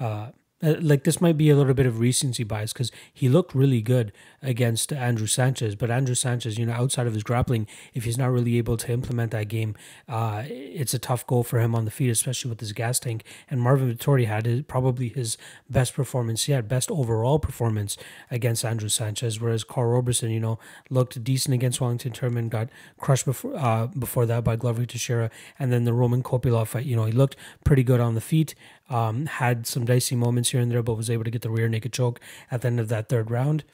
uh, uh, like this might be a little bit of recency bias because he looked really good against Andrew Sanchez, but Andrew Sanchez, you know, outside of his grappling, if he's not really able to implement that game, uh, it's a tough goal for him on the feet, especially with his gas tank. And Marvin Vittori had his, probably his best performance yet, best overall performance against Andrew Sanchez, whereas Carl Roberson, you know, looked decent against Wellington Turman, got crushed before uh, before that by Glover Teixeira, and then the Roman Kopilov fight, you know, he looked pretty good on the feet. Um, had some dicey moments here and there, but was able to get the rear naked choke at the end of that third round.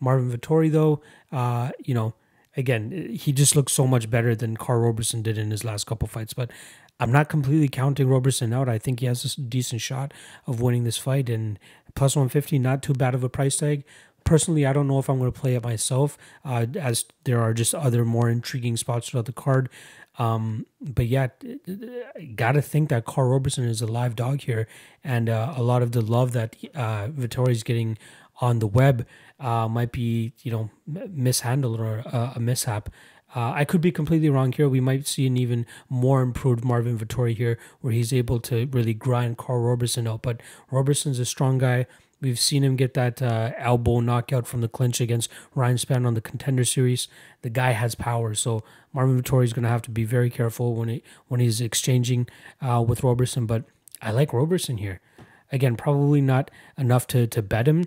Marvin Vittori, though, uh, you know, again, he just looks so much better than Carl Roberson did in his last couple fights. But I'm not completely counting Roberson out. I think he has a decent shot of winning this fight, and plus 150, not too bad of a price tag. Personally, I don't know if I'm going to play it myself, uh, as there are just other more intriguing spots throughout the card. Um, but yet, got to think that Carl Robertson is a live dog here, and uh, a lot of the love that uh, Vittori is getting on the web uh, might be you know mishandled or a, uh, a mishap. Uh, I could be completely wrong here. We might see an even more improved Marvin Vittori here, where he's able to really grind Carl Robertson out. But Robertson's a strong guy. We've seen him get that uh, elbow knockout from the clinch against Ryan Span on the Contender Series. The guy has power, so Marvin Vittori is going to have to be very careful when he when he's exchanging uh, with Roberson. But I like Roberson here. Again, probably not enough to to bet him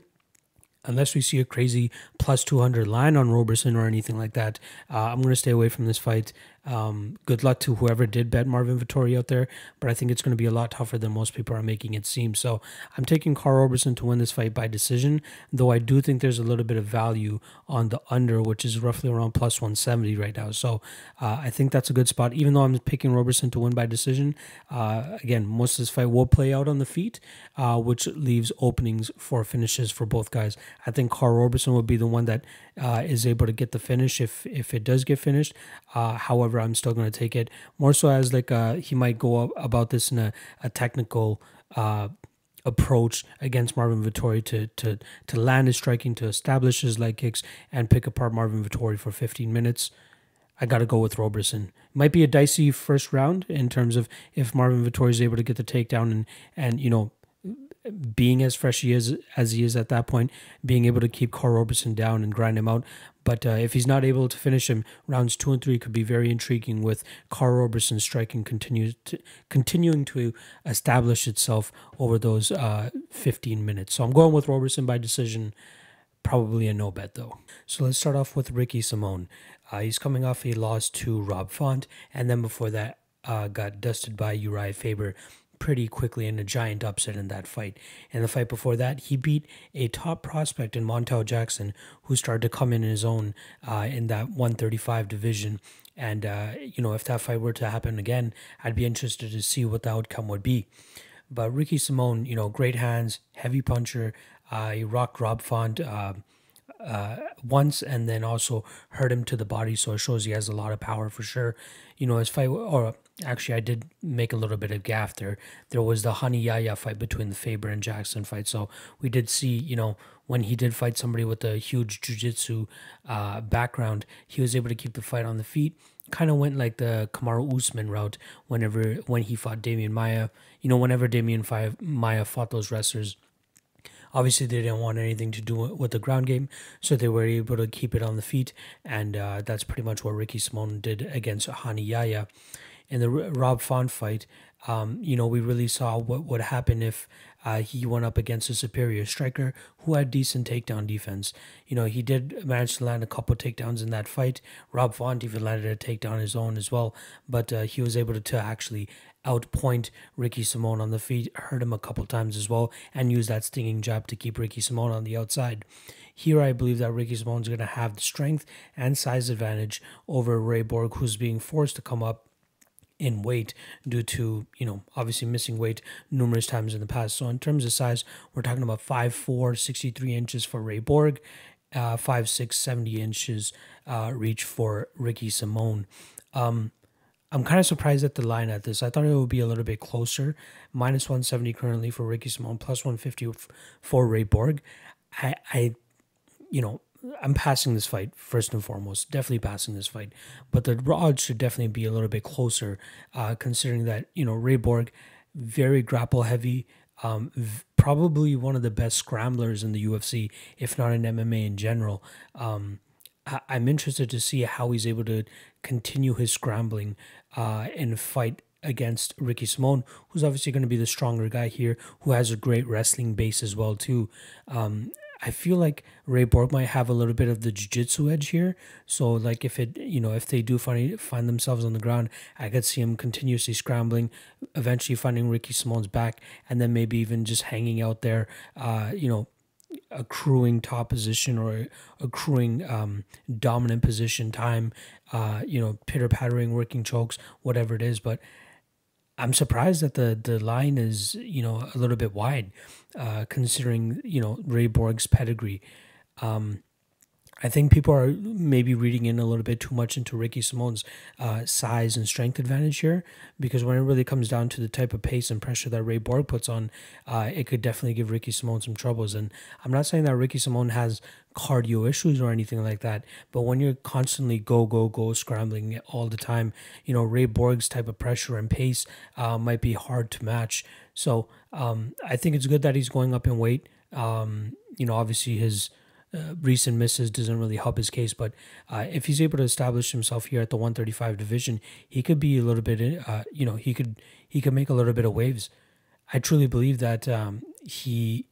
unless we see a crazy plus 200 line on Roberson or anything like that, uh, I'm going to stay away from this fight um, good luck to whoever did bet Marvin Vittori out there, but I think it's going to be a lot tougher than most people are making it seem. So I'm taking Carl Roberson to win this fight by decision, though I do think there's a little bit of value on the under, which is roughly around plus 170 right now. So uh, I think that's a good spot, even though I'm picking Roberson to win by decision. Uh, again, most of this fight will play out on the feet, uh, which leaves openings for finishes for both guys. I think Carl Roberson would be the one that uh, is able to get the finish if, if it does get finished. Uh, however, I'm still going to take it. More so as like uh, he might go about this in a, a technical uh, approach against Marvin Vittori to, to, to land his striking, to establish his leg kicks, and pick apart Marvin Vittori for 15 minutes. I got to go with Roberson. Might be a dicey first round in terms of if Marvin Vittori is able to get the takedown and, and you know, being as fresh he is as he is at that point, being able to keep Carl Roberson down and grind him out but uh, if he's not able to finish him, rounds two and three could be very intriguing with Carl Roberson striking continues to, continuing to establish itself over those uh, 15 minutes. So I'm going with Roberson by decision. Probably a no bet though. So let's start off with Ricky Simone. Uh, he's coming off a loss to Rob Font, and then before that, uh, got dusted by Uriah Faber pretty quickly in a giant upset in that fight. And the fight before that, he beat a top prospect in Montel Jackson, who started to come in his own uh, in that 135 division. And, uh, you know, if that fight were to happen again, I'd be interested to see what the outcome would be. But Ricky Simone, you know, great hands, heavy puncher. Uh, he rocked Rob Font. Uh, uh, once and then also hurt him to the body. So it shows he has a lot of power for sure. You know, his fight, or actually, I did make a little bit of gaff there. There was the Honey Yaya fight between the Faber and Jackson fight. So we did see, you know, when he did fight somebody with a huge jujitsu uh, background, he was able to keep the fight on the feet. Kind of went like the Kamaru Usman route whenever when he fought Damien Maya. You know, whenever Damien Maya fought those wrestlers Obviously, they didn't want anything to do with the ground game, so they were able to keep it on the feet, and uh, that's pretty much what Ricky Simon did against Hani Yaya. In the Rob Font fight, um, you know, we really saw what would happen if uh, he went up against a superior striker who had decent takedown defense. You know, he did manage to land a couple takedowns in that fight. Rob Font even landed a takedown his own as well, but uh, he was able to, to actually outpoint Ricky Simone on the feet, hurt him a couple times as well, and use that stinging jab to keep Ricky Simone on the outside. Here, I believe that Ricky is going to have the strength and size advantage over Ray Borg, who's being forced to come up in weight due to you know obviously missing weight numerous times in the past so in terms of size we're talking about 5'4 63 inches for ray borg uh, 5'6 70 inches uh, reach for ricky simone um, I'm kind of surprised at the line at this. I thought it would be a little bit closer. Minus 170 currently for Ricky Simon, plus 150 for Ray Borg. I, I, you know, I'm passing this fight first and foremost. Definitely passing this fight, but the odds should definitely be a little bit closer, uh, considering that you know Ray Borg, very grapple heavy, um, probably one of the best scramblers in the UFC, if not in MMA in general. Um, I- am interested to see how he's able to continue his scrambling uh, and fight against Ricky Simone, who's obviously going to be the stronger guy here, who has a great wrestling base as well too. Um, I feel like Ray Borg might have a little bit of the jiu-jitsu edge here. So like if it, you know, if they do find find themselves on the ground, I could see him continuously scrambling, eventually finding Ricky Simone's back, and then maybe even just hanging out there, uh, you know, accruing top position or accruing um, dominant position time, uh, you know, pitter pattering, working chokes, whatever it is. But I'm surprised that the the line is you know a little bit wide, uh, considering you know Ray Borg's pedigree. Um, I think people are maybe reading in a little bit too much into Ricky Simone's uh, size and strength advantage here, because when it really comes down to the type of pace and pressure that Ray Borg puts on, uh, it could definitely give Ricky Simone some troubles. And I'm not saying that Ricky Simone has cardio issues or anything like that, but when you're constantly go go go scrambling all the time, you know Ray Borg's type of pressure and pace uh, might be hard to match. So um, I think it's good that he's going up in weight. Um, you know, obviously his uh, recent misses doesn't really help his case. But uh, if he's able to establish himself here at the 135 division, he could be a little bit, uh, you know, he could he could make a little bit of waves. I truly believe that um, he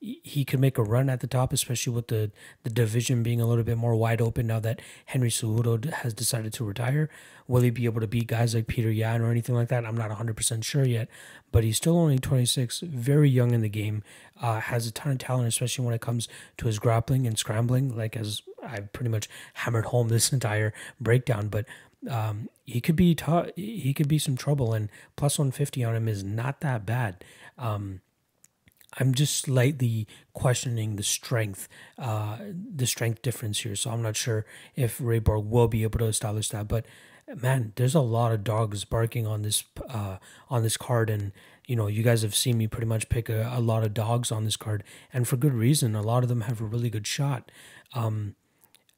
he could make a run at the top, especially with the, the division being a little bit more wide open now that Henry Cejudo has decided to retire. Will he be able to beat guys like Peter Yan or anything like that? I'm not 100% sure yet, but he's still only 26, very young in the game, uh, has a ton of talent, especially when it comes to his grappling and scrambling, like as I've pretty much hammered home this entire breakdown. But um, he could be ta- he could be some trouble, and plus 150 on him is not that bad. Um, I'm just slightly questioning the strength, uh, the strength difference here. So I'm not sure if Ray Borg will be able to establish that. But man, there's a lot of dogs barking on this uh, on this card, and you know, you guys have seen me pretty much pick a, a, lot of dogs on this card, and for good reason. A lot of them have a really good shot. Um,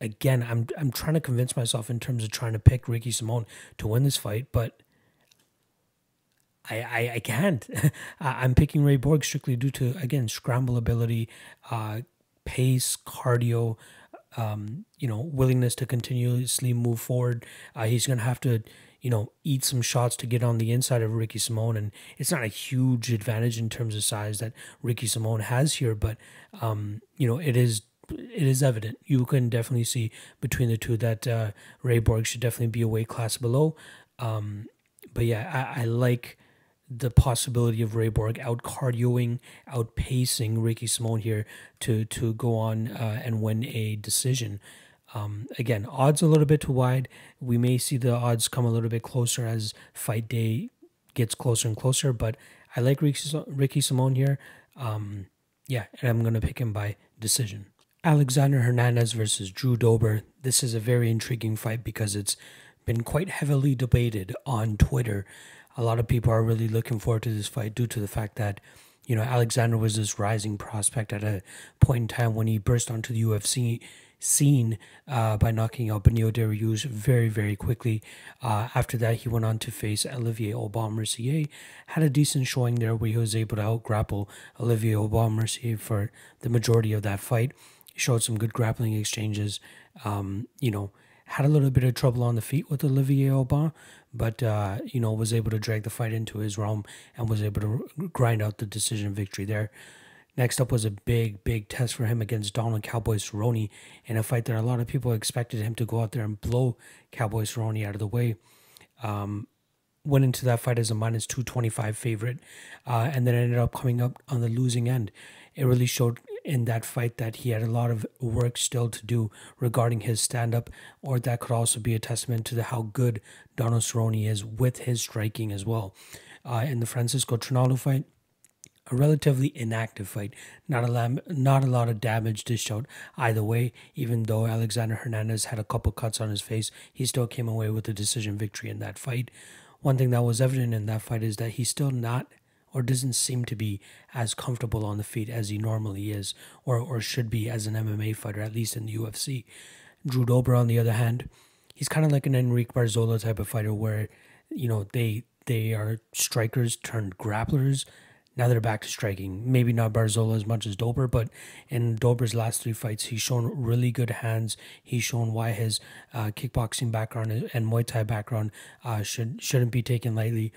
again, I'm I'm trying to convince myself in terms of trying to pick Ricky Simone to win this fight, but I, I, I can't. I'm picking Ray Borg strictly due to, again, scramble ability, uh, pace, cardio, um, you know, willingness to continuously move forward. Uh, he's going to have to, you know, eat some shots to get on the inside of Ricky Simone. And it's not a huge advantage in terms of size that Ricky Simone has here, but, um, you know, it is it is evident. You can definitely see between the two that uh, Ray Borg should definitely be a weight class below. Um, but yeah, I, I like the possibility of Rayborg out cardioing, outpacing Ricky Simone here to to go on uh, and win a decision. Um, again, odds a little bit too wide. We may see the odds come a little bit closer as fight day gets closer and closer. But I like Ricky, Ricky Simone here. Um, yeah, and I'm gonna pick him by decision. Alexander Hernandez versus Drew Dober. This is a very intriguing fight because it's been quite heavily debated on Twitter a lot of people are really looking forward to this fight due to the fact that you know Alexander was this rising prospect at a point in time when he burst onto the UFC scene uh, by knocking out Benio Darius very very quickly. Uh, after that, he went on to face Olivier Aubin-Mercier, had a decent showing there where he was able to out grapple Olivier Aubin-Mercier for the majority of that fight. He showed some good grappling exchanges. Um, you know had a little bit of trouble on the feet with Olivier Aubin, but uh, you know was able to drag the fight into his realm and was able to grind out the decision victory there. Next up was a big, big test for him against Donald Cowboy Cerrone in a fight that a lot of people expected him to go out there and blow Cowboy Cerrone out of the way. Um, went into that fight as a minus 225 favorite uh, and then ended up coming up on the losing end. It really showed in that fight that he had a lot of work still to do regarding his stand up, or that could also be a testament to the, how good Donald Cerrone is with his striking as well. Uh, in the Francisco Trinaldo fight, a relatively inactive fight. Not a lam- not a lot of damage dished out either way. Even though Alexander Hernandez had a couple cuts on his face, he still came away with a decision victory in that fight. One thing that was evident in that fight is that he's still not or doesn't seem to be as comfortable on the feet as he normally is or, or should be as an MMA fighter, at least in the UFC. Drew Dober, on the other hand, he's kind of like an Enrique Barzola type of fighter where, you know, they they are strikers turned grapplers. Now they're back to striking. Maybe not Barzola as much as Dober, but in Dober's last three fights, he's shown really good hands. He's shown why his uh, kickboxing background and Muay Thai background uh, should shouldn't be taken lightly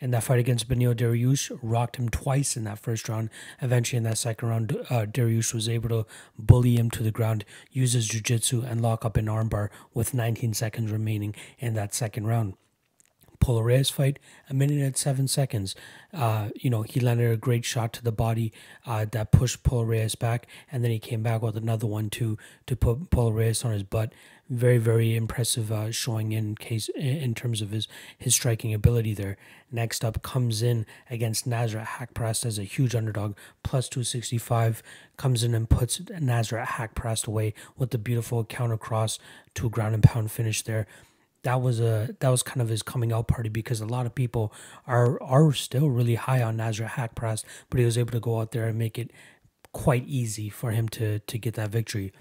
in that fight against Benil Dariush, rocked him twice in that first round. Eventually, in that second round, uh, Dariush was able to bully him to the ground, use his jiu-jitsu, and lock up an armbar with 19 seconds remaining in that second round. Reyes fight, a minute and seven seconds. Uh, you know, he landed a great shot to the body uh, that pushed Reyes back, and then he came back with another one to to put Reyes on his butt. Very, very impressive uh, showing in case in terms of his his striking ability there. Next up comes in against Nazrat Hackprast as a huge underdog, plus two sixty five. Comes in and puts Nazrat Hackprast away with the beautiful counter cross to ground and pound finish there that was a that was kind of his coming out party because a lot of people are are still really high on Nazar Hackpress, but he was able to go out there and make it quite easy for him to to get that victory.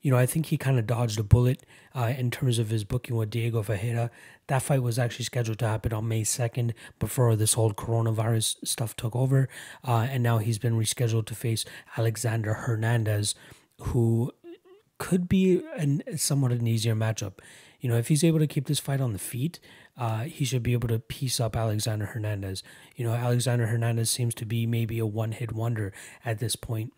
You know, I think he kind of dodged a bullet uh, in terms of his booking with Diego Fajeda. That fight was actually scheduled to happen on May 2nd before this whole coronavirus stuff took over. Uh, and now he's been rescheduled to face Alexander Hernandez, who could be an, somewhat an easier matchup. You know, if he's able to keep this fight on the feet, uh, he should be able to piece up Alexander Hernandez. You know, Alexander Hernandez seems to be maybe a one hit wonder at this point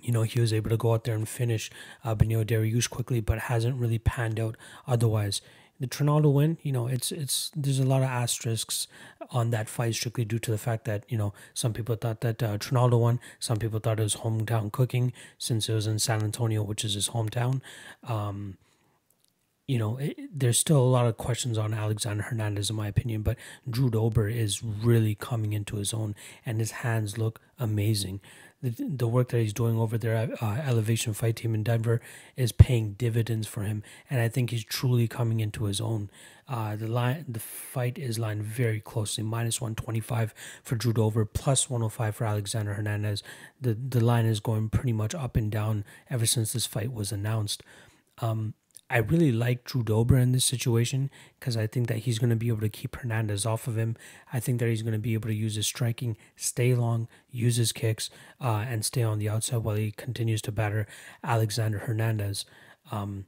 you know, he was able to go out there and finish uh, Benio Darius quickly, but hasn't really panned out otherwise. The Trinaldo win, you know, it's it's there's a lot of asterisks on that fight strictly due to the fact that you know some people thought that uh, Trinaldo won, some people thought it was hometown cooking since it was in San Antonio, which is his hometown. Um, you know, it, there's still a lot of questions on Alexander Hernandez, in my opinion, but Drew Dober is really coming into his own, and his hands look amazing. The, the work that he's doing over there at uh, Elevation Fight Team in Denver is paying dividends for him, and I think he's truly coming into his own. Uh, the line, the fight is lined very closely, minus 125 for Drew Dover, plus 105 for Alexander Hernandez. The the line is going pretty much up and down ever since this fight was announced. Um, I really like Drew Dober in this situation because I think that he's going to be able to keep Hernandez off of him. I think that he's going to be able to use his striking, stay long, use his kicks, uh, and stay on the outside while he continues to batter Alexander Hernandez. Um,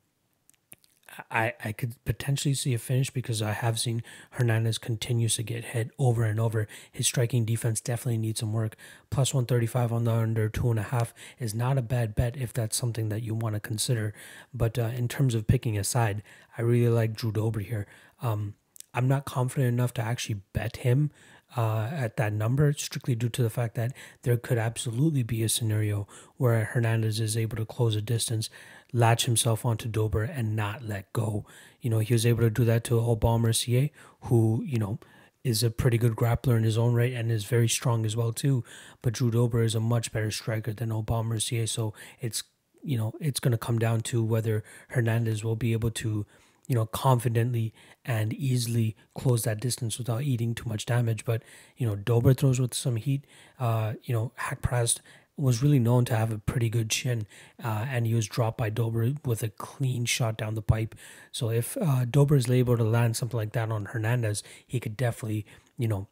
I, I could potentially see a finish because I have seen Hernandez continues to get hit over and over. His striking defense definitely needs some work. Plus 135 on the under two and a half is not a bad bet if that's something that you want to consider. But uh, in terms of picking a side, I really like Drew Dober here. Um, I'm not confident enough to actually bet him uh, at that number, strictly due to the fact that there could absolutely be a scenario where Hernandez is able to close a distance latch himself onto Dober and not let go. You know, he was able to do that to Obama Mercier, who, you know, is a pretty good grappler in his own right and is very strong as well too. But Drew Dober is a much better striker than Obama Mercier, so it's you know it's going to come down to whether Hernandez will be able to you know confidently and easily close that distance without eating too much damage. But you know Dober throws with some heat. Uh, you know hack pressed was really known to have a pretty good chin, uh, and he was dropped by Dober with a clean shot down the pipe. So if uh, Dober is able to land something like that on Hernandez, he could definitely, you know,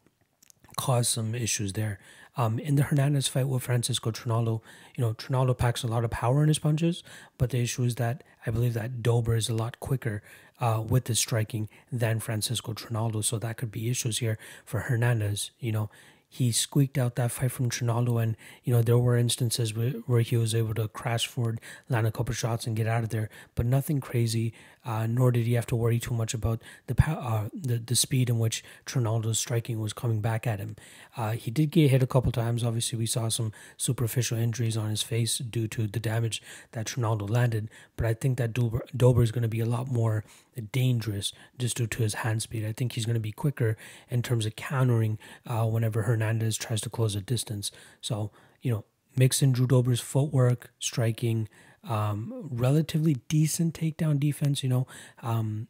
cause some issues there. Um, in the Hernandez fight with Francisco Trinaldo, you know, Trinaldo packs a lot of power in his punches, but the issue is that I believe that Dober is a lot quicker uh, with his striking than Francisco Trinaldo, so that could be issues here for Hernandez. You know, he squeaked out that fight from Trinaldo. And, you know, there were instances where, where he was able to crash forward, land a couple shots, and get out of there, but nothing crazy. Uh, nor did he have to worry too much about the uh, the, the speed in which Trinaldo's striking was coming back at him. Uh, he did get hit a couple times. Obviously, we saw some superficial injuries on his face due to the damage that Trinaldo landed, but I think that Dober, Dober is going to be a lot more dangerous just due to his hand speed. I think he's going to be quicker in terms of countering uh, whenever Hernandez tries to close a distance. So, you know, mixing Drew Dober's footwork, striking, um, relatively decent takedown defense, you know. Um,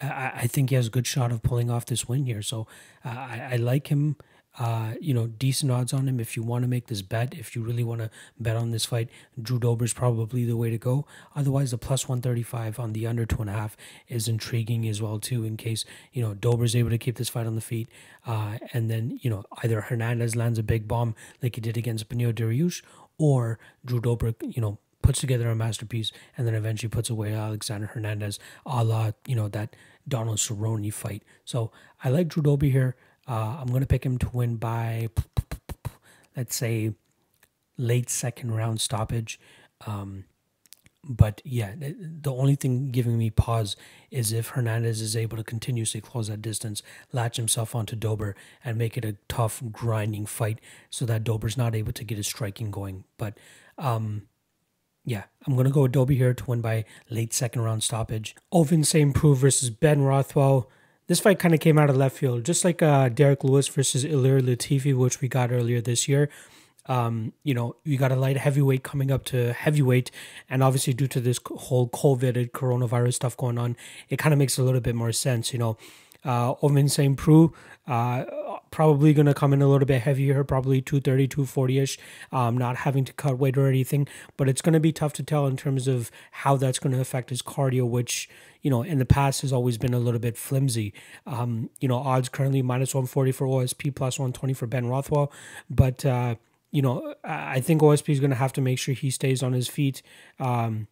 I, I, think he has a good shot of pulling off this win here. So uh, I, I like him uh, you know, decent odds on him if you want to make this bet. If you really want to bet on this fight, Drew Dober is probably the way to go. Otherwise, the plus 135 on the under two and a half is intriguing as well, too, in case, you know, Dober is able to keep this fight on the feet. Uh, and then, you know, either Hernandez lands a big bomb like he did against Benio Dariush or Drew Dober, you know, puts together a masterpiece and then eventually puts away Alexander Hernandez a la, you know, that Donald Cerrone fight. So I like Drew Dober here. Uh, I'm going to pick him to win by, let's say, late second round stoppage. Um, but yeah, the only thing giving me pause is if Hernandez is able to continuously close that distance, latch himself onto Dober, and make it a tough, grinding fight so that Dober's not able to get his striking going. But um, yeah, I'm going to go with Dober here to win by late second round stoppage. Ovince improve versus Ben Rothwell. This fight kind of came out of left field, just like uh, Derek Lewis versus Ilir Latifi, which we got earlier this year. Um, you know, we got a light heavyweight coming up to heavyweight, and obviously due to this whole COVID coronavirus stuff going on, it kind of makes a little bit more sense. You know, uh, Ovin St. Preux, uh, probably going to come in a little bit heavier, probably 230, 240 ish, um, not having to cut weight or anything. But it's going to be tough to tell in terms of how that's going to affect his cardio, which, you know, in the past has always been a little bit flimsy. Um, you know, odds currently minus 140 for OSP, plus 120 for Ben Rothwell. But, uh, you know, I think OSP is going to have to make sure he stays on his feet. Um,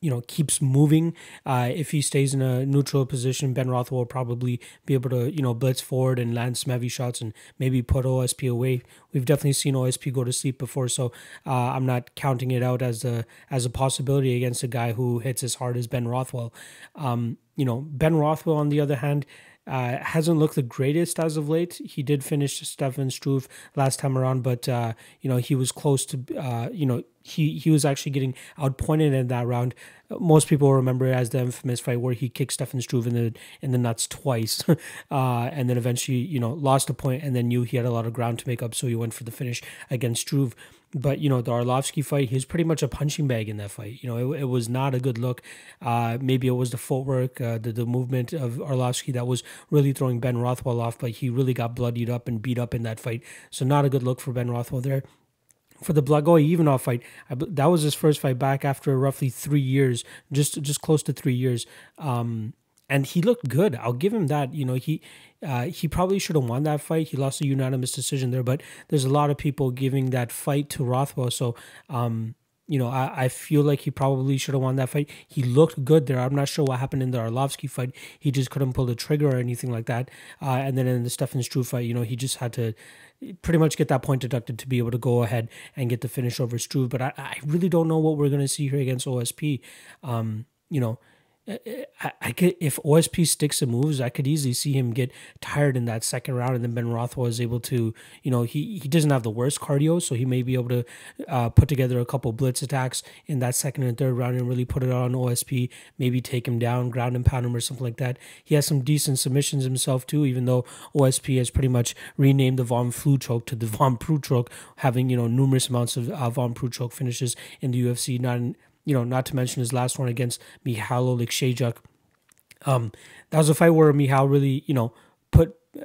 you know keeps moving. Uh, if he stays in a neutral position, Ben Rothwell will probably be able to you know blitz forward and land some heavy shots and maybe put OSP away. We've definitely seen OSP go to sleep before, so uh, I'm not counting it out as a as a possibility against a guy who hits as hard as Ben Rothwell. Um, you know Ben Rothwell on the other hand uh, hasn't looked the greatest as of late. He did finish Stefan Struve last time around, but uh, you know he was close to uh, you know he he was actually getting outpointed in that round. Most people remember it as the infamous fight where he kicked Stefan Struve in the in the nuts twice, uh, and then eventually you know lost a point and then knew he had a lot of ground to make up, so he went for the finish against Struve. But you know the Arlovsky fight, he's pretty much a punching bag in that fight. You know it, it was not a good look. Uh, maybe it was the footwork, uh, the the movement of Arlovsky that was really throwing Ben Rothwell off, but he really got bloodied up and beat up in that fight. So not a good look for Ben Rothwell there for the Blagoy Ivanov fight, that was his first fight back after roughly three years, just just close to three years. Um, and he looked good. I'll give him that. You know, he uh, he probably should have won that fight. He lost a unanimous decision there, but there's a lot of people giving that fight to Rothwell. So, um, you know, I, I feel like he probably should have won that fight. He looked good there. I'm not sure what happened in the Arlovsky fight. He just couldn't pull the trigger or anything like that. Uh, and then in the Stefan Struve fight, you know, he just had to pretty much get that point deducted to be able to go ahead and get the finish over Struve. But I, I really don't know what we're going to see here against OSP. Um, you know, I, I, could if OSP sticks and moves, I could easily see him get tired in that second round, and then Ben Rothwell is able to, you know, he he doesn't have the worst cardio, so he may be able to uh, put together a couple blitz attacks in that second and third round and really put it on OSP. Maybe take him down, ground and pound him, or something like that. He has some decent submissions himself too, even though OSP has pretty much renamed the Von Flu choke to the Von Prue choke, having you know numerous amounts of uh, Von Prue choke finishes in the UFC, not in you know, not to mention his last one against Mihailo Likshajuk. Um, that was a fight where Mihal really, you know,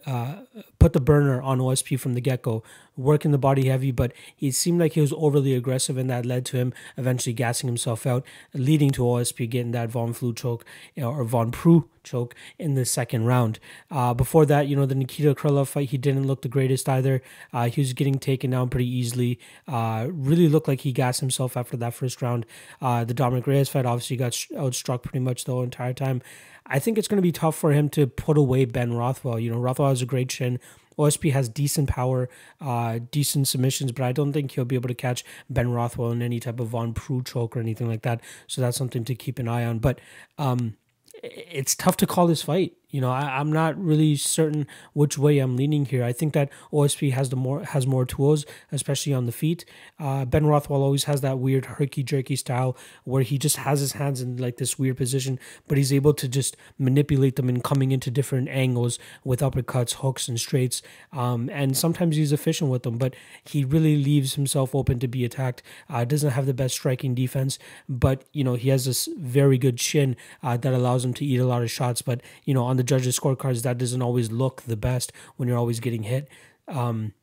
uh, put the burner on OSP from the get go, working the body heavy, but he seemed like he was overly aggressive, and that led to him eventually gassing himself out, leading to OSP getting that Von Flu choke or Von Prue choke in the second round. Uh, before that, you know, the Nikita Krylov fight, he didn't look the greatest either. Uh, he was getting taken down pretty easily. Uh, really looked like he gassed himself after that first round. Uh, the Dominic Reyes fight obviously got outstruck pretty much the entire time. I think it's going to be tough for him to put away Ben Rothwell. You know, Rothwell has a great chin. OSP has decent power, uh, decent submissions, but I don't think he'll be able to catch Ben Rothwell in any type of Von Prue choke or anything like that. So that's something to keep an eye on. But um, it's tough to call this fight. You know, I, am not really certain which way I'm leaning here. I think that OSP has the more has more tools, especially on the feet. Uh, ben Rothwell always has that weird herky jerky style where he just has his hands in like this weird position, but he's able to just manipulate them and coming into different angles with uppercuts, hooks, and straights. Um, and sometimes he's efficient with them, but he really leaves himself open to be attacked. Uh, doesn't have the best striking defense, but you know he has this very good chin uh, that allows him to eat a lot of shots. But you know on the the judges' scorecards, that doesn't always look the best when you're always getting hit. Um,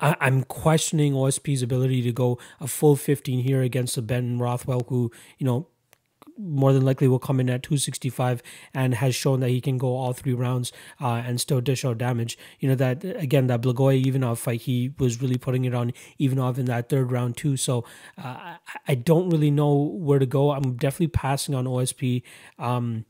I, am questioning OSP's ability to go a full 15 here against a Ben Rothwell, who, you know, more than likely will come in at 265 and has shown that he can go all three rounds uh, and still dish out damage. You know, that again, that Blagoy Ivanov fight, he was really putting it on Ivanov in that third round, too. So uh, I don't really know where to go. I'm definitely passing on OSP. Um,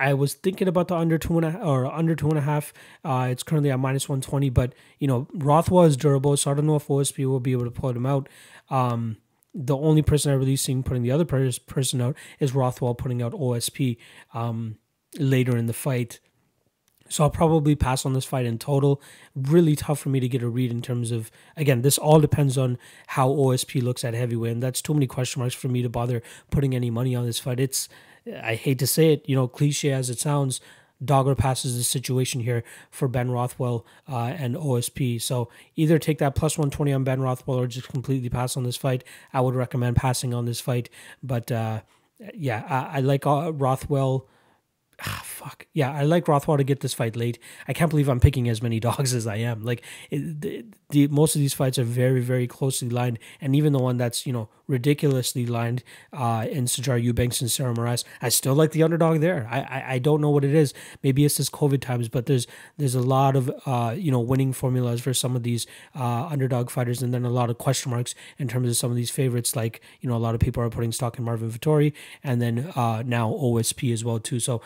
I was thinking about the under two and a, or under two and a half. Uh, it's currently at minus one twenty, but you know Rothwell is durable, so I don't know if OSP will be able to pull him out. Um, the only person I really seen putting the other person out is Rothwell putting out OSP um, later in the fight. So I'll probably pass on this fight in total. Really tough for me to get a read in terms of again, this all depends on how OSP looks at heavyweight, and that's too many question marks for me to bother putting any money on this fight. It's I hate to say it, you know, cliche as it sounds, Dogger passes the situation here for Ben Rothwell uh, and OSP. So either take that plus 120 on Ben Rothwell or just completely pass on this fight. I would recommend passing on this fight. But uh, yeah, I, I like uh, Rothwell. Ah, fuck yeah! I like Rothwell to get this fight late. I can't believe I'm picking as many dogs as I am. Like it, the, the most of these fights are very, very closely lined, and even the one that's you know ridiculously lined uh, in Sajar Eubanks and Sarah Moraes. I still like the underdog there. I, I, I don't know what it is. Maybe it's this COVID times, but there's there's a lot of uh, you know winning formulas for some of these uh, underdog fighters, and then a lot of question marks in terms of some of these favorites. Like you know a lot of people are putting stock in Marvin Vittori, and then uh, now OSP as well too. So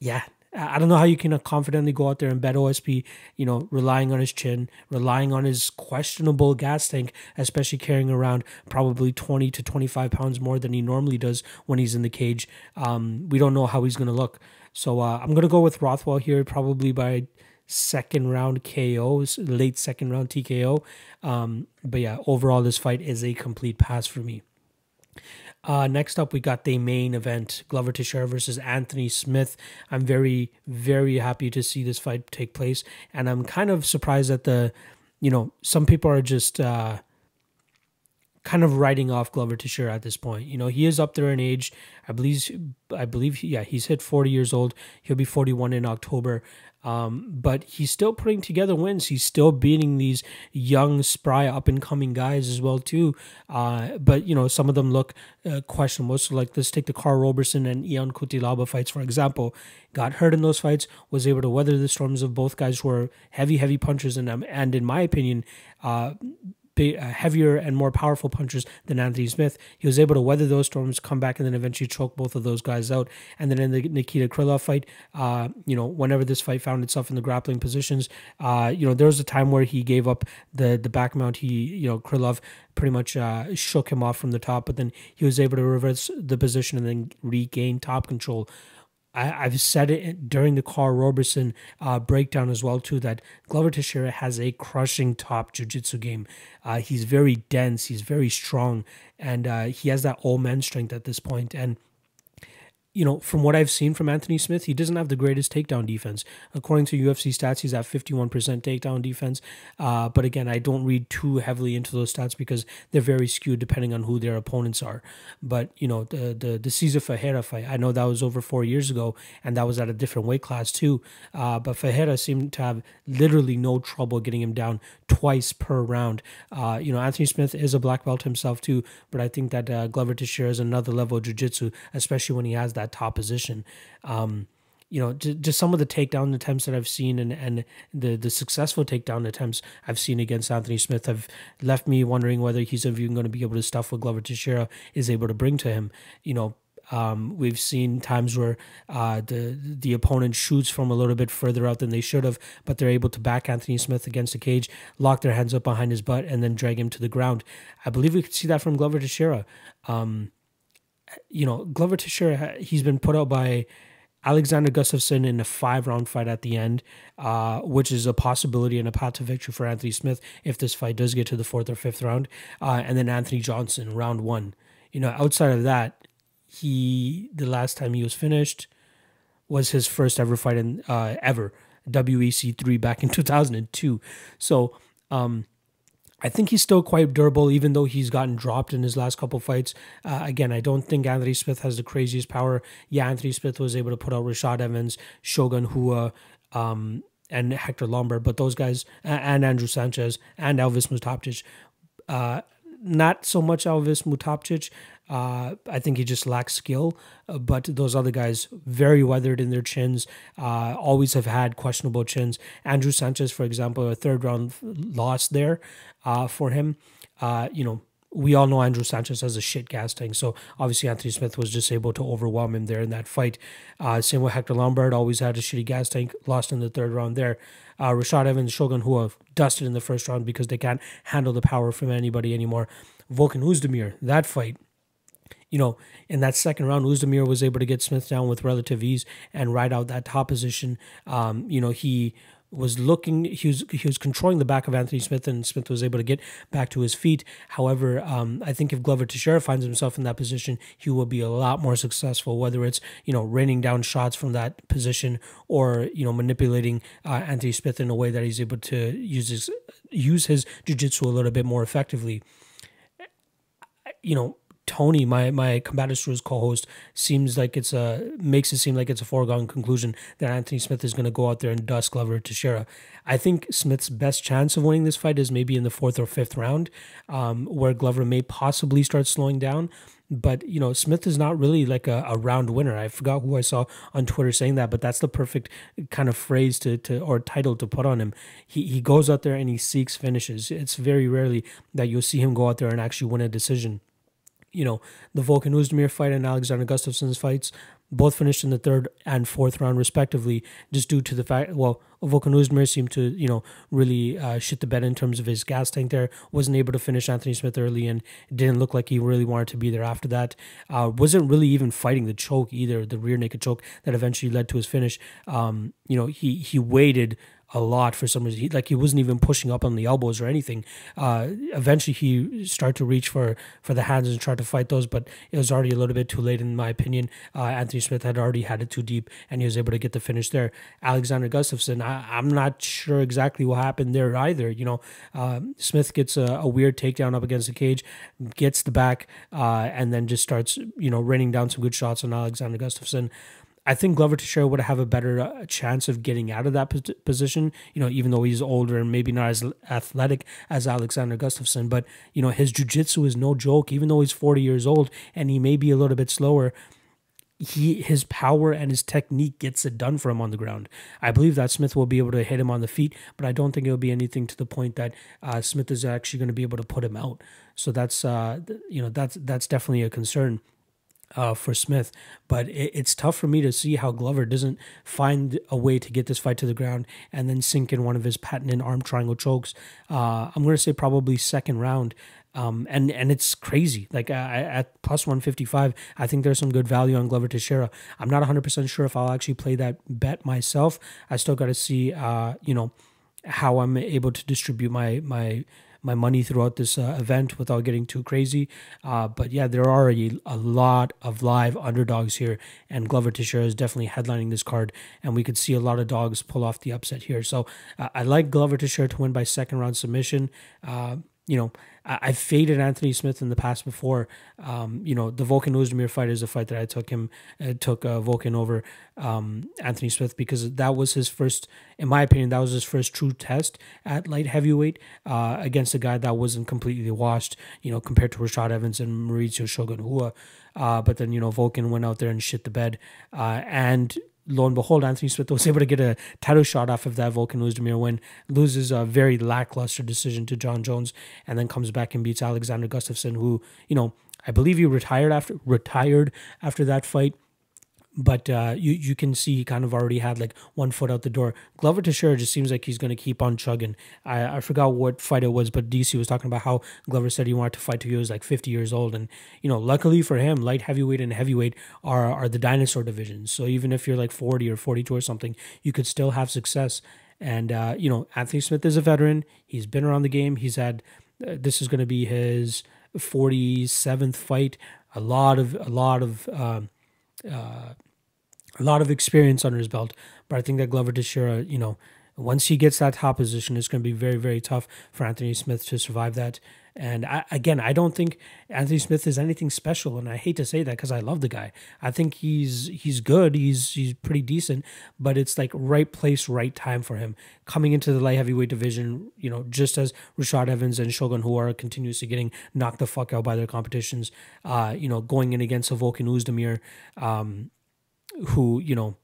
yeah, I don't know how you can confidently go out there and bet OSP, you know, relying on his chin, relying on his questionable gas tank, especially carrying around probably 20 to 25 pounds more than he normally does when he's in the cage. Um, we don't know how he's going to look. So uh, I'm going to go with Rothwell here probably by second round KO, late second round TKO. Um, but yeah, overall, this fight is a complete pass for me. Uh, next up, we got the main event Glover Teixeira versus Anthony Smith. I'm very, very happy to see this fight take place. And I'm kind of surprised that the, you know, some people are just. Uh, kind of writing off Glover Teixeira at this point. You know, he is up there in age. I believe, I believe, yeah, he's hit 40 years old. He'll be 41 in October. Um, but he's still putting together wins. He's still beating these young, spry, up and coming guys as well too. Uh, but you know, some of them look uh, questionable. So like, let's take the Carl Roberson and Ian Kutilaba fights for example. Got hurt in those fights, was able to weather the storms of both guys who are heavy, heavy punchers, in them. and in my opinion, uh, uh, heavier and more powerful punchers than Anthony Smith. He was able to weather those storms, come back, and then eventually choke both of those guys out. And then in the Nikita Krylov fight, uh, you know, whenever this fight found itself in the grappling positions, uh, you know, there was a time where he gave up the the back mount. He, you know, Krylov pretty much uh, shook him off from the top, but then he was able to reverse the position and then regain top control. I, have said it during the Carl Roberson uh, breakdown as well too that Glover Teixeira has a crushing top jiu-jitsu game. Uh, he's very dense. He's very strong, and uh, he has that all man strength at this point. And you know, from what I've seen from Anthony Smith, he doesn't have the greatest takedown defense. According to UFC stats, he's at 51% takedown defense. Uh, but again, I don't read too heavily into those stats because they're very skewed depending on who their opponents are. But, you know, the the, the Cesar Fajera fight, I know that was over four years ago and that was at a different weight class too. Uh, but Fajera seemed to have literally no trouble getting him down twice per round. Uh, you know, Anthony Smith is a black belt himself too, but I think that uh, Glover Teixeira is another level of jiu jitsu, especially when he has that that top position. Um, you know, just some of the takedown attempts that I've seen and, and the, the successful takedown attempts I've seen against Anthony Smith have left me wondering whether he's even going to be able to stuff what Glover Teixeira is able to bring to him. You know, um, we've seen times where uh, the the opponent shoots from a little bit further out than they should have, but they're able to back Anthony Smith against the cage, lock their hands up behind his butt, and then drag him to the ground. I believe we could see that from Glover Teixeira. Um, you know, Glover Teixeira, he's been put out by Alexander Gustafsson in a five round fight at the end, uh, which is a possibility and a path to victory for Anthony Smith if this fight does get to the fourth or fifth round. Uh, and then Anthony Johnson, round one. You know, outside of that, he the last time he was finished was his first ever fight in uh, ever WEC three back in two thousand and two. So um, I think he's still quite durable, even though he's gotten dropped in his last couple fights. Uh, again, I don't think Anthony Smith has the craziest power. Yeah, Anthony Smith was able to put out Rashad Evans, Shogun Hua, um, and Hector Lombard, but those guys, and Andrew Sanchez, and Elvis Mustaptic. Uh, not so much Alvis Mutapcic. Uh, I think he just lacks skill, uh, but those other guys very weathered in their chins. Uh, always have had questionable chins. Andrew Sanchez, for example, a third round loss there uh, for him. Uh, you know, we all know Andrew Sanchez has a shit gas tank, so obviously Anthony Smith was just able to overwhelm him there in that fight. Uh, same with Hector Lombard, always had a shitty gas tank, lost in the third round there uh, Rashad Evans, Shogun, who have dusted in the first round because they can't handle the power from anybody anymore. Volkan Uzdemir, that fight, you know, in that second round, Uzdemir was able to get Smith down with relative ease and ride out that top position. Um, you know, he was looking. He was he was controlling the back of Anthony Smith, and Smith was able to get back to his feet. However, um, I think if Glover Teixeira finds himself in that position, he will be a lot more successful. Whether it's you know raining down shots from that position, or you know manipulating uh, Anthony Smith in a way that he's able to use his use his jujitsu a little bit more effectively. You know, Tony, my my combative Shrews co-host, seems like it's a makes it seem like it's a foregone conclusion that Anthony Smith is going to go out there and dust Glover Teixeira. I think Smith's best chance of winning this fight is maybe in the fourth or fifth round, um, where Glover may possibly start slowing down. But you know, Smith is not really like a, a round winner. I forgot who I saw on Twitter saying that, but that's the perfect kind of phrase to, to or title to put on him. He he goes out there and he seeks finishes. It's very rarely that you'll see him go out there and actually win a decision you know, the Volkan Uzdemir fight and Alexander Gustafsson's fights both finished in the third and fourth round respectively, just due to the fact. Well, Volkan Uzdemir seemed to you know really uh, shit the bed in terms of his gas tank. There wasn't able to finish Anthony Smith early, and didn't look like he really wanted to be there after that. Uh, wasn't really even fighting the choke either, the rear naked choke that eventually led to his finish. Um, you know, he he waited a lot for some reason. He, like he wasn't even pushing up on the elbows or anything. Uh, eventually, he started to reach for for the hands and try to fight those, but it was already a little bit too late, in my opinion. Uh, Anthony Smith had already had it too deep, and he was able to get the finish there. Alexander Gustafsson, I, am not sure exactly what happened there either. You know, uh, Smith gets a, a, weird takedown up against the cage, gets the back, uh, and then just starts you know raining down some good shots on Alexander Gustafsson. I think Glover Teixeira would have a better uh, chance of getting out of that position. You know, even though he's older and maybe not as athletic as Alexander Gustafsson, but you know his jujitsu is no joke. Even though he's forty years old and he may be a little bit slower, he his power and his technique gets it done for him on the ground. I believe that Smith will be able to hit him on the feet, but I don't think it'll be anything to the point that uh, Smith is actually going to be able to put him out. So that's uh, you know that's that's definitely a concern uh, for Smith. But it, it's tough for me to see how Glover doesn't find a way to get this fight to the ground and then sink in one of his patented arm triangle chokes. Uh, I'm going to say probably second round. Um, and and it's crazy. Like uh, at plus one fifty five, I think there's some good value on Glover Teixeira. I'm not 100 percent sure if I'll actually play that bet myself. I still got to see, uh, you know, how I'm able to distribute my my my money throughout this uh, event without getting too crazy. Uh, but yeah, there are a, a, lot of live underdogs here, and Glover Teixeira is definitely headlining this card, and we could see a lot of dogs pull off the upset here. So uh, I like Glover Teixeira to win by second round submission. Uh, you know, I, have faded Anthony Smith in the past before. Um, you know, the Vulcan Ozdemir fight is a fight that I took him, uh, took uh, Vulcan over um, Anthony Smith because that was his first, in my opinion, that was his first true test at light heavyweight uh, against a guy that wasn't completely washed, you know, compared to Rashad Evans and Mauricio Shogun Hua. Uh, but then, you know, Vulcan went out there and shit the bed. Uh, and lo and behold, Anthony Smith was able to get a title shot off of that Vulcan Ozdemir win, loses a very lackluster decision to John Jones, and then comes back and beats Alexander Gustafsson, who, you know, I believe he retired after retired after that fight but uh, you you can see he kind of already had like one foot out the door. Glover Teixeira just seems like he's going to keep on chugging. I, I forgot what fight it was, but DC was talking about how Glover said he wanted to fight till he was like 50 years old, and you know, luckily for him, light heavyweight and heavyweight are are the dinosaur divisions. So even if you're like 40 or 42 or something, you could still have success. And uh, you know, Anthony Smith is a veteran. He's been around the game. He's had uh, this is going to be his 47th fight. A lot of a lot of um, uh, a lot of experience under his belt. But I think that Glover Teixeira, you know, once he gets that top position, it's going to be very, very tough for Anthony Smith to survive that. And I, again, I don't think Anthony Smith is anything special, and I hate to say that because I love the guy. I think he's he's good, he's he's pretty decent, but it's like right place, right time for him coming into the light heavyweight division. You know, just as Rashad Evans and Shogun, who are continuously getting knocked the fuck out by their competitions, uh, you know, going in against Volkan Uzdemir, um, who you know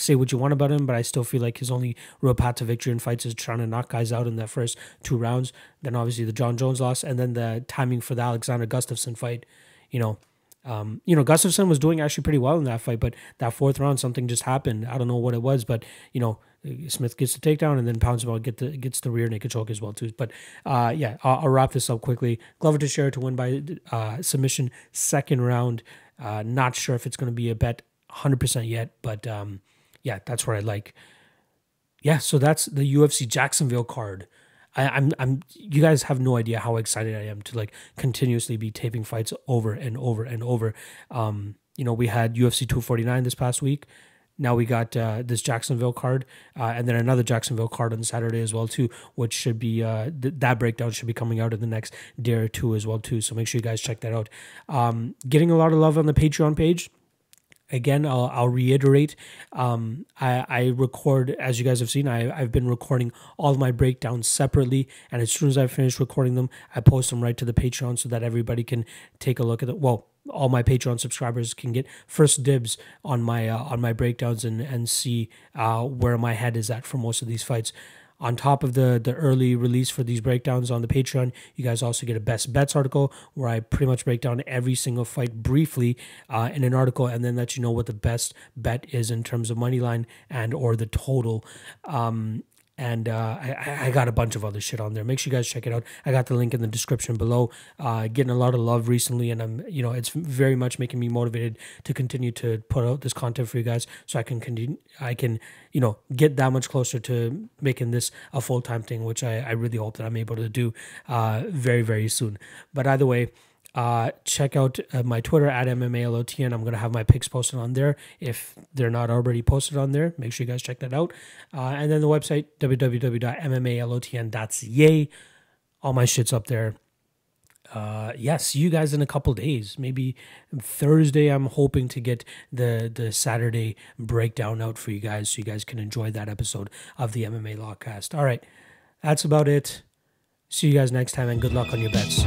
say what you want about him, but I still feel like his only real path to victory in fights is trying to knock guys out in that first two rounds. Then obviously the John Jones loss, and then the timing for the Alexander Gustafson fight. You know, um, you know Gustafson was doing actually pretty well in that fight, but that fourth round something just happened. I don't know what it was, but you know Smith gets the takedown, and then Pounds about get the gets the rear naked choke as well too. But uh, yeah, I'll, I'll, wrap this up quickly. Glover to share to win by uh, submission second round. Uh, not sure if it's going to be a bet 100% yet, but um, yeah, that's what I like. Yeah, so that's the UFC Jacksonville card. I, am I'm, I'm you guys have no idea how excited I am to like continuously be taping fights over and over and over. Um, you know, we had UFC 249 this past week. Now we got uh, this Jacksonville card, uh, and then another Jacksonville card on Saturday as well too, which should be uh, th- that breakdown should be coming out in the next day or two as well too. So make sure you guys check that out. Um, getting a lot of love on the Patreon page again, I'll, I'll reiterate. Um, I, I record, as you guys have seen, I, I've been recording all of my breakdowns separately. And as soon as I finish recording them, I post them right to the Patreon so that everybody can take a look at it. Well, all my Patreon subscribers can get first dibs on my uh, on my breakdowns and and see uh, where my head is at for most of these fights on top of the the early release for these breakdowns on the Patreon, you guys also get a best bets article where I pretty much break down every single fight briefly uh, in an article and then let you know what the best bet is in terms of money line and or the total. Um, and uh, I, I, got a bunch of other shit on there. Make sure you guys check it out. I got the link in the description below. Uh, getting a lot of love recently, and I'm you know it's very much making me motivated to continue to put out this content for you guys, so I can continue. I can you know get that much closer to making this a full time thing, which I, I really hope that I'm able to do uh, very very soon. But either way uh, check out uh, my Twitter at MMALOTN. I'm going to have my picks posted on there. If they're not already posted on there, make sure you guys check that out. Uh, and then the website, www.mmalotn.ca. All my shit's up there. Uh, yeah, you guys in a couple days. Maybe Thursday, I'm hoping to get the, the Saturday breakdown out for you guys so you guys can enjoy that episode of the MMA Lawcast. All right, that's about it. See you guys next time and good luck on your bets.